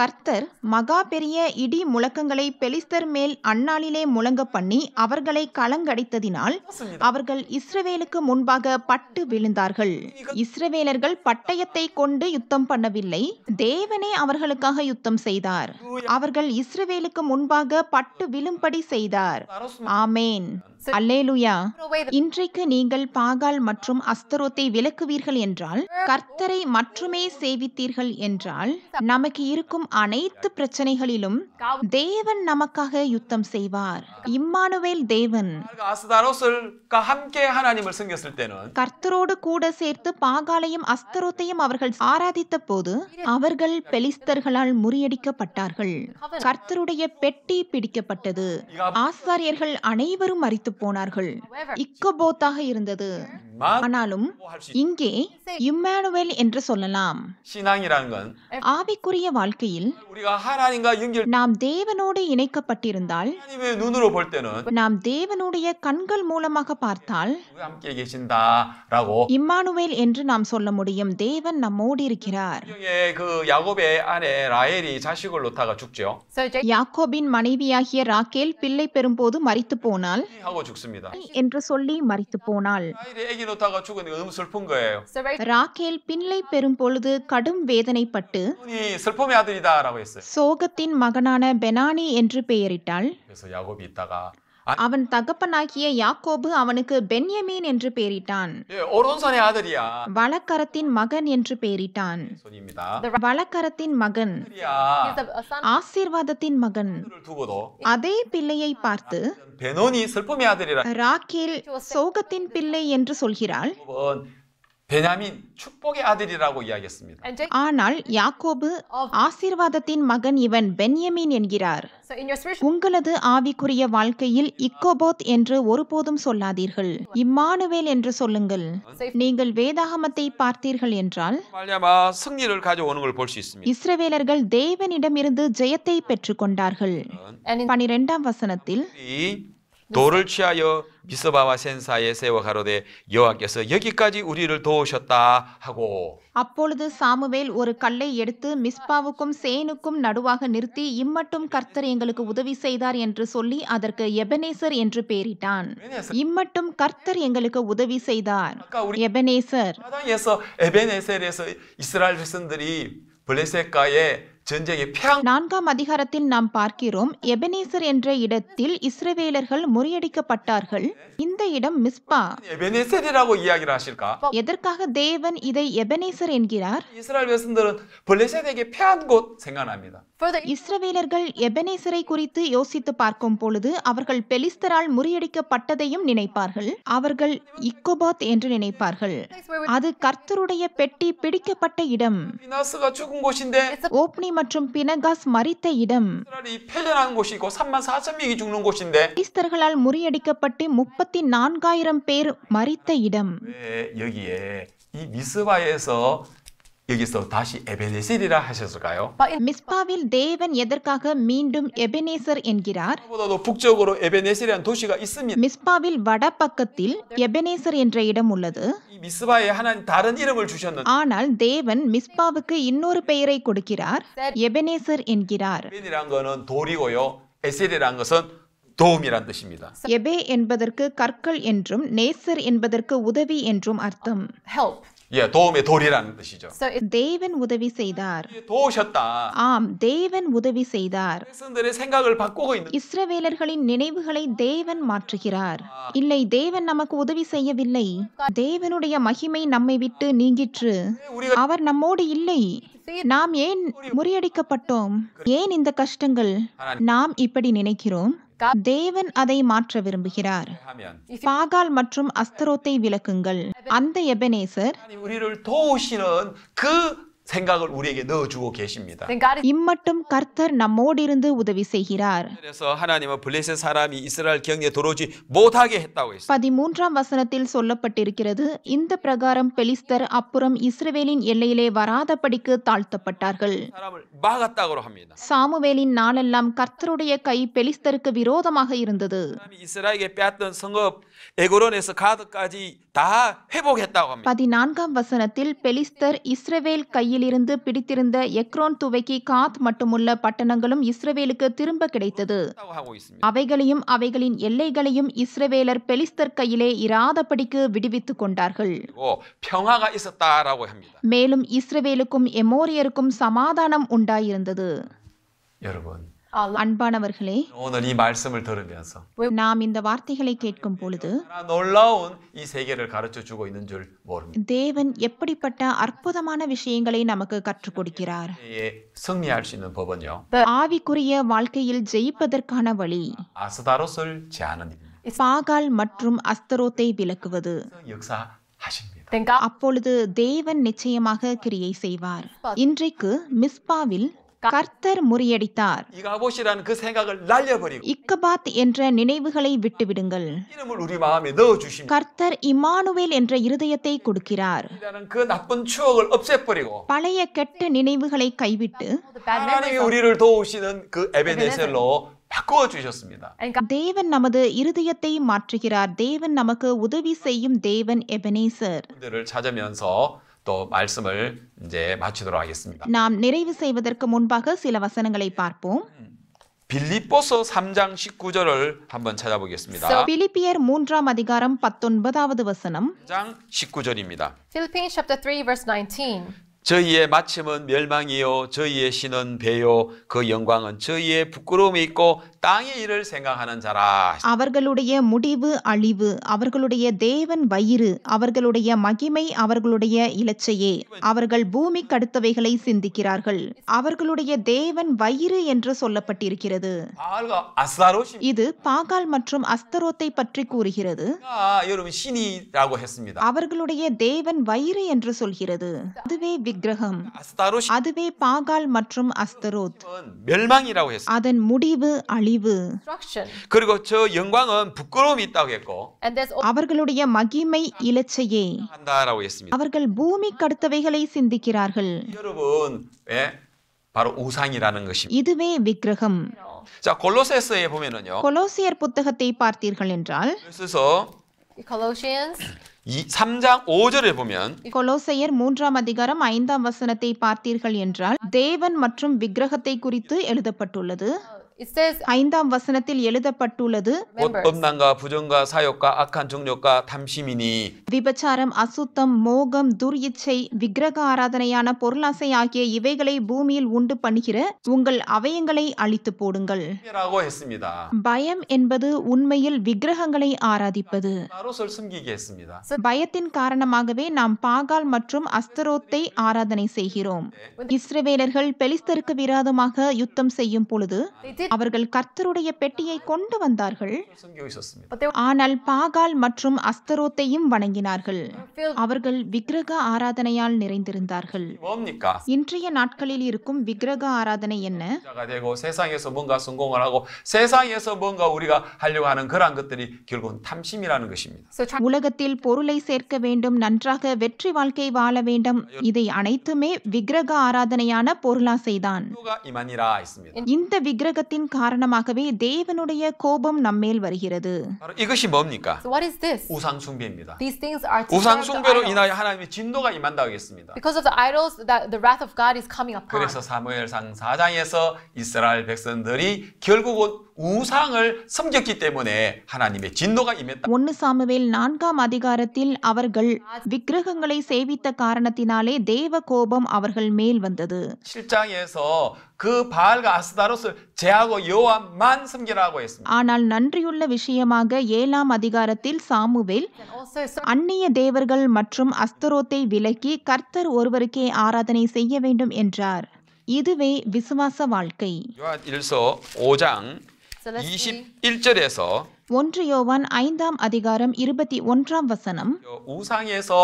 கர்த்தர் மகா பெரிய இடி முழக்கங்களை பெலிஸ்தர் மேல் அந்நாளிலே முழங்க பண்ணி அவர்களை கலங்கடித்ததினால் அவர்கள் இஸ்ரவேலுக்கு முன்பாக பட்டு விழுந்தார்கள் இஸ்ரவேலர்கள் பட்டயத்தை கொண்டு யுத்தம் பண்ணவில்லை தேவனே அவர்களுக்காக யுத்தம் செய்தார் அவர்கள் இஸ்ரவேலுக்கு முன்பாக பட்டு விழும்படி செய்தார் ஆமேன் அல்லேலுயா இன்றைக்கு நீங்கள் பாகால் மற்றும் அஸ்தரோத்தை விளக்குவீர்கள் என்றால் கர்த்தர் கர்த்தரை மட்டுமே சேவித்தீர்கள் என்றால் நமக்கு இருக்கும் அனைத்து பிரச்சனைகளிலும் தேவன் நமக்காக யுத்தம் செய்வார் இம்மானுவேல் தேவன் கர்த்தரோடு கூட சேர்த்து பாகாலையும் அஸ்தரோத்தையும் அவர்கள் ஆராதித்த போது அவர்கள் பெலிஸ்தர்களால் முறியடிக்கப்பட்டார்கள் கர்த்தருடைய பெட்டி பிடிக்கப்பட்டது ஆசாரியர்கள் அனைவரும் மறித்து போனார்கள் இக்கபோத்தாக இருந்தது ஆனாலும் இங்கே இம்மானுவேல் என்று சொல்லலாம் ஆவிக்குரிய வாழ்க்கையில் நாம் தேவனோடு இணைக்கப்பட்டிருந்தால் நாம் தேவனுடைய கண்கள் மூலமாக பார்த்தால் இம்மானுவேல் என்று நாம் சொல்ல முடியும் தேவன் நம்மோடு இருக்கிறார் யாக்கோபின் மனைவியாகிய ராக்கேல் பிள்ளை போது மறித்து போனால் என்று சொல்லி மறித்து போனால் ராக்கேல் பின் பிள்ளை பெறும் பொழுது கடும் வேதனைப்பட்டு சோகத்தின் மகனான பெனானி என்று பெயரிட்டாள் அவன் தகப்பனாகிய யாக்கோபு அவனுக்கு பென்யமீன் என்று பெயரிட்டான் வழக்கரத்தின் மகன் என்று பெயரிட்டான் வழக்கரத்தின் மகன் ஆசீர்வாதத்தின் மகன் அதே பிள்ளையை பார்த்து ராக்கேல் சோகத்தின் பிள்ளை என்று சொல்கிறாள் 베냐민 축복의 아들이라고 이야기했습니다. ஆனால் யாக்கோபு ஆசீர்வாதத்தின் மகன் இவன் பென்யமின் என்கிறார் உங்களது ஆவிக்குரிய வாழ்க்கையில் இக்கோபோத் என்று ஒருபோதும் சொல்லாதீர்கள் இம்மானுவேல் என்று சொல்லுங்கள் நீங்கள் வேதாகமத்தை பார்த்தீர்கள் என்றால் 이스라엘ர்கள் தேவனிடமிருந்து ஜெயத்தை பெற்றுக்கொண்டார்கள் பனிரெண்டாம் வசனத்தில் 돌을 취하여 미스바와 센 사이에 세워 가로되 여호와께서 여기까지 우리를 도우셨다 하고 அப்பொழுது சாமுவேல் ஒரு கல்லை எடுத்து மிஸ்பாவுக்கும் சேனுக்கும் நடுவாக நிறுத்தி இம்மட்டும் கர்த்தர் எங்களுக்கு உதவி செய்தார் என்று சொல்லி அதற்கு எபனேசர் என்று பெயரிட்டான் இம்மட்டும் கர்த்தர் எங்களுக்கு உதவி செய்தார் எபனேசர் 에서 에벤에셀에서 이스라엘 백성들이 블레셋가에 நான்காம் அதிகாரத்தில் நாம் பார்க்கிறோம் எபனேசர் என்ற இடத்தில் இஸ்ரவேலர்கள் முறியடிக்கப்பட்டார்கள் இந்த இடம் மிஸ்பா எதற்காக தேவன் இதை எபனேசர் என்கிறார் இஸ்ரவேலர்கள் எபனேசரை குறித்து யோசித்து பார்க்கும் பொழுது அவர்கள் பெலிஸ்தரால் முறியடிக்கப்பட்டதையும் நினைப்பார்கள் அவர்கள் இக்கோபாத் என்று நினைப்பார்கள் அது கர்த்தருடைய பெட்டி பிடிக்கப்பட்ட இடம் மற்றும் பினகாஸ் மறித்த இடம் கிறிஸ்தர்களால் முறியடிக்கப்பட்டு முப்பத்தி நான்காயிரம் பேர் மறித்த இடம் 여기서 다시 에베네셀이라 하셨을까요? 미스파வில் தேவன் எதற்காக மீண்டும் 에베네셀 என்கிறார்? 보다도 북쪽으로 에베네셀이라는 도시가 있습니다. 미스파வில் வடபக்கத்தில் 에베네셀 என்ற 이름 உள்ளது. 미스바에 하나님 다른 이름을 주셨는데 ஆனால் தேவன் மிஸ்பாவுக்கு இன்னொரு பெயரை கொடுக்கிறார். 에베네셀 என்கிறார். 에베네란 거는 돌이고요. 에셀이란 것은 도움이란 뜻입니다. 예배 என்பதற்கு கற்கள் என்றும் நேசர் என்பதற்கு உதவி என்றும் அர்த்தம். help 예, 도움의 돌이라는 뜻이죠. So தேவன் உதவி செய்தார். 도우셨다. ஆம், தேவன் உதவி செய்தார். 이스라엘의 생각을 바꾸고 있는 இஸ்ரவேலர்களின் நினைவுகளை தேவன் மாற்றுகிறார். இல்லை தேவன் நமக்கு உதவி செய்யவில்லை. தேவனுடைய மகிமை நம்மை விட்டு நீங்கிற்று. அவர் நம்மோடு இல்லை. நாம் ஏன் முறியடிக்கப்பட்டோம்? ஏன் இந்த கஷ்டங்கள்? நாம் இப்படி நினைக்கிறோம். தேவன் அதை மாற்ற விரும்புகிறார் பாகால் மற்றும் அஸ்தரோத்தை விளக்குங்கள் அந்த எபனேசர் 생각을 우리에게 넣어주고 계십니다. 이மட்டும் கர்த்தர் நம்மோடு இருந்து உதவி செய்கிறார். 그래서 하나님은 블레셋 사람이 이스라엘 경에 들어오지 못하게 했다고 했어요. 13ஆம் வசனத்தில் சொல்லப்பட்டிருக்கிறது இந்த பிரகாரம் பெலிஸ்தர் அப்புறம் இஸ்ரவேலின் எல்லையிலே வராதபடிக்கு தாழ்த்தப்பட்டார்கள். 사람을 막았다고 합니다. சாமுவேலின் நாளெல்லாம் கர்த்தருடைய கை பெலிஸ்தருக்கு விரோதமாக இருந்தது. 이스라엘에 빼앗던 성읍 에고론에서 가드까지 பதினான்காம் வசனத்தில் பெலிஸ்தர் இஸ்ரவேல் கையிலிருந்து பிடித்திருந்த எக்ரோன் துவைக்கி காத் மட்டுமுள்ள பட்டணங்களும் இஸ்ரவேலுக்கு திரும்ப கிடைத்தது அவைகளையும் அவைகளின் எல்லைகளையும் இஸ்ரவேலர் பெலிஸ்தர் கையிலே இராதபடிக்கு விடுவித்துக் கொண்டார்கள் மேலும் இஸ்ரவேலுக்கும் எமோரியருக்கும் சமாதானம் உண்டாயிருந்தது அன்பானவர்களே நாம் இந்த வார்த்தைகளை கேட்கும் பொழுது தேவன் எப்படிப்பட்ட அற்புதமான விஷயங்களை நமக்கு கற்றுக் கொடுக்கிறார் ஆவிக்குரிய வாழ்க்கையில் ஜெயிப்பதற்கான வழி பாகால் மற்றும் அஸ்தரோத்தை விளக்குவது அப்பொழுது தேவன் நிச்சயமாக கிரியை செய்வார் இன்றைக்கு மிஸ்பாவில் கர்த்தர் முறியடித்தார் இக்கபாத் என்ற நினைவுகளை விட்டுவிடுங்கள் கர்த்தர் இமானுவேல் என்ற இருதயத்தை கொடுக்கிறார் பழைய கெட்ட நினைவுகளை கைவிட்டு தேவன் நமது இருதயத்தை மாற்றுகிறார் தேவன் நமக்கு உதவி செய்யும் தேவன் எபனேசர் 또 말씀을 이제 마치도록 하겠습니다. நாம் நிறைவு செய்வதற்கு முன்பாக சில வசனங்களை பார்ப்போம். 빌립보서 3장 19절을 한번 찾아보겠습니다. So, 빌립비엘 3장 அதிகாரம் 19வது வசனம். 3장 19절입니다. Philippians chapter 3 verse 19. 저희의 마침은 멸망이요 저희의 신은 배요 그 영광은 저희의 부끄러움이 있고 땅의 일을 생각하는 자라 அவர்களுடைய முடிவு அழிவு அவர்களுடைய தேவன் வயிறு அவர்களுடைய மகிமை அவர்களுடைய இலச்சையே அவர்கள் பூமி கடுத்தவைகளை சிந்திக்கிறார்கள் அவர்களுடைய தேவன் வயிறு என்று சொல்லப்பட்டிருக்கிறது இது பாகால் மற்றும் அஸ்தரோத்தை பற்றி கூறுகிறது அவர்களுடைய தேவன் வயிறு என்று சொல்கிறது அதுவே விக்கிரகம் அதுவே பாகால் மற்றும் அஸ்தரோத் அதன் முடிவு அழிவு அவர்களுடைய மகிமை இலச்சையே அவர்கள் பூமிக்கு அடுத்தவைகளை சிந்திக்கிறார்கள் இதுவே விக்கிரகம் 자 골로새서에 보면은요. 골로시아 புத்தகத்தை பார்த்தீர்கள் என்றால் 그래서 Colossians 3장 5절에 보면 கொலோசையர் மூன்றாம் அதிகாரம் ஐந்தாம் வசனத்தை பார்த்தீர்கள் என்றால் தேவன் மற்றும் விக்கிரகத்தை குறித்து எழுதப்பட்டுள்ளது ஐந்தாம் வசனத்தில் எழுதப்பட்டுள்ளது விபச்சாரம் அசுத்தம் மோகம் துர் இச்சை விக்கிரக ஆராதனையான பொருளாசை ஆகிய இவைகளை பூமியில் உண்டு பண்ணுகிற உங்கள் அவயங்களை அழித்து போடுங்கள் பயம் என்பது உண்மையில் விக்கிரகங்களை ஆராதிப்பது பயத்தின் காரணமாகவே நாம் பாகால் மற்றும் அஸ்தரோத்தை ஆராதனை செய்கிறோம் இஸ்ரவேலர்கள் பெலிஸ்தருக்கு விரோதமாக யுத்தம் செய்யும் பொழுது அவர்கள் கர்த்தருடைய பெட்டியை கொண்டு வந்தார்கள் ஆனால் பாகால் மற்றும் அஸ்தரோத்தையும் வணங்கினார்கள் அவர்கள் விக்கிரக ஆராதனையால் நிறைந்திருந்தார்கள் இன்றைய நாட்களில் இருக்கும் விக்கிரக ஆராதனை என்ன உலகத்தில் பொருளை சேர்க்க வேண்டும் நன்றாக வெற்றி வாழ்க்கை வாழ வேண்டும் இதை அனைத்துமே விக்கிரக ஆராதனையான பொருளாசைதான் இந்த விக்கிரகத்தின் பாவத்தின் காரணமாகவே தேவனுடைய கோபம் நம்மேல் வருகிறது. 이것이 뭡니까? So what is this? 우상 숭배입니다. These things are 우상 숭배로 인하여 하나님의 진노가 임한다고 했습니다. Because of the idols that the wrath of God is coming upon. 그래서 사무엘상 4장에서 이스라엘 백성들이 결국은 우상을 섬겼기 때문에 하나님의 진노가 임했다. ஒன்னு சாமுவேல் நான்காம் அதிகாரத்தில் அவர்கள் விக்கிரகங்களை சேவித்த காரணத்தினாலே தேவ கோபம் அவர்கள் மேல் வந்தது. 7장에서 그 바알과 아스다롯을 제하고 여호와만 섬기라고 했습니다. ஆனால் நன்றியுள்ள விஷயமாக ஏழாம் அதிகாரத்தில் சாமுவேல் அந்நிய தேவர்கள் மற்றும் அஸ்தரோத்தை விலக்கி கர்த்தர் ஒருவருக்கே ஆராதனை செய்ய வேண்டும் என்றார். இதுவே விசுவாச வாழ்க்கை. 요한 1서 5장 21절에서 ஒன்று யோவான் ஐந்தாம் அதிகாரம் இருபத்தி ஒன்றாம் வசனம் 우상에서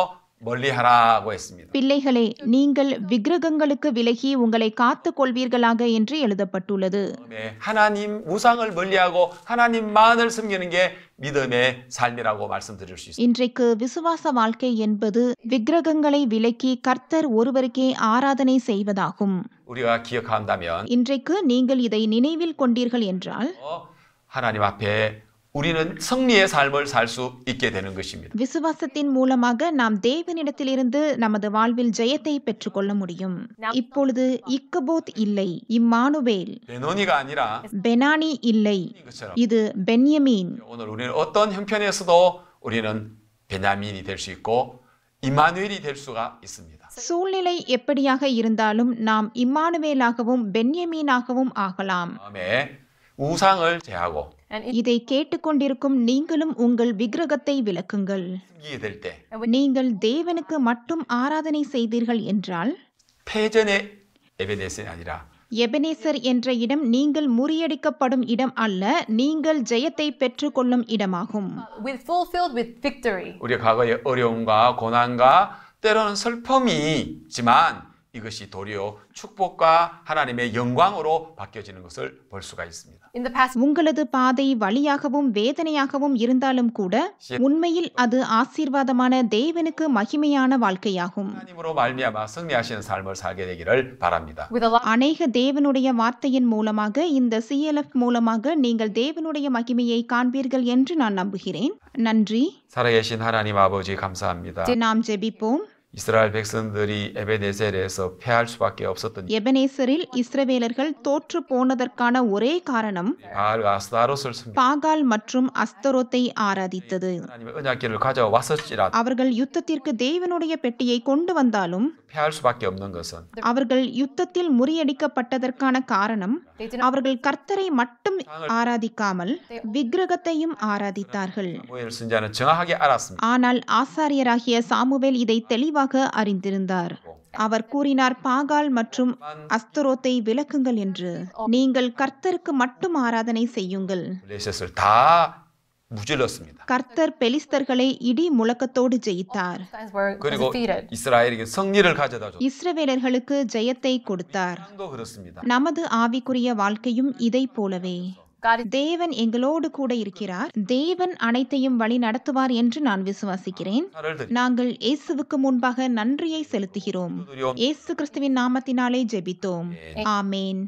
பிள்ளைகளே நீங்கள் விக்கிரகங்களுக்கு விலகி உங்களை காத்து கொள்வீர்களாக என்று எழுதப்பட்டுள்ளது இன்றைக்கு விசுவாச வாழ்க்கை என்பது விக்கிரகங்களை விலக்கி கர்த்தர் ஒருவருக்கே ஆராதனை செய்வதாகும் இன்றைக்கு நீங்கள் இதை நினைவில் கொண்டீர்கள் என்றால் 하나님 앞에 우리는 승리의 삶을 살 수 있게 되는 것입니다. விசுவாசத்தின் மூலமாக நாம் தேவனிடத்திலிருந்து நமது வாழ்வில் ஜெயத்தை பெற்றுக்கொள்ள முடியும். இப்பொழுது இக்கபோத் இல்லை, இம்மானுவேல். 베노니가 아니라 베나니 இல்லை. இது பென்யமீன். 오늘 우리는 어떤 형편에서도 우리는 베냐민이 될 수 있고 이마누엘이 될 수가 있습니다. சூழ்நிலை எப்படியாக இருந்தாலும் நாம் இம்மானுவேலாகவும் பென்யமீனாகவும் ஆகலாம். 다음에 우상을 제하고 இதை கேட்டுக்கொண்டிருக்கும் நீங்களும் உங்கள் விக்கிரகத்தை விளக்குங்கள் நீங்கள் தேவனுக்கு மட்டும் ஆராதனை செய்தீர்கள் என்றால் எபனேசர் என்ற இடம் நீங்கள் முறியடிக்கப்படும் இடம் அல்ல நீங்கள் ஜெயத்தை பெற்றுக்கொள்ளும் இடமாகும் uh, 이것이 도리어 축복과 하나님의 영광으로 바뀌어지는 것을 볼 수가 있습니다. In the past, உங்களது பாதை வழியாகவும் வேதனையாகவும் இருந்தாலும் கூட உண்மையில் அது ஆசீர்வாதமான தேவனுக்கு மகிமையான வாழ்க்கையாகும். 하나님으로 말미암아 승리하시는 삶을 살게 되기를 바랍니다. அநேக தேவனுடைய வார்த்தையின் மூலமாக இந்த CLF மூலமாக நீங்கள் தேவனுடைய மகிமையை காண்பீர்கள் என்று நான் நம்புகிறேன். நன்றி. 살아계신 하나님 아버지 감사합니다. நாம் ஜெபிப்போம். 이스라엘 백성들이 에베네셀에서 패할 수밖에 없었던 에베네셀일 이스라엘ர்கள் தோற்று போனதற்கான ஒரே காரணம் பாகால் மற்றும் அஸ்தரோத்தை ஆராதித்தது அவர்கள் யுத்தத்திற்கு தேவனுடைய பெட்டியை கொண்டு வந்தாலும் அவர்கள் யுத்தத்தில் முறியடிக்கப்பட்டதற்கான காரணம் அவர்கள் கர்த்தரை மட்டும் ஆராதிக்காமல் விக்கிரகத்தையும் ஆராதித்தார்கள் ஆனால் ஆசாரியராகிய சாமுவேல் இதை தெளிவாக தெளிவாக அறிந்திருந்தார் அவர் கூறினார் பாகால் மற்றும் அஸ்தரோத்தை விளக்குங்கள் என்று நீங்கள் கர்த்தருக்கு மட்டும் ஆராதனை செய்யுங்கள் கர்த்தர் பெலிஸ்தர்களை இடி முழக்கத்தோடு ஜெயித்தார் இஸ்ரவேலர்களுக்கு ஜெயத்தை கொடுத்தார் நமது ஆவிக்குரிய வாழ்க்கையும் இதை போலவே தேவன் எங்களோடு கூட இருக்கிறார் தேவன் அனைத்தையும் வழி நடத்துவார் என்று நான் விசுவாசிக்கிறேன் நாங்கள் இயேசுவுக்கு முன்பாக நன்றியை செலுத்துகிறோம் இயேசு கிறிஸ்துவின் நாமத்தினாலே ஜெபித்தோம் ஆமேன்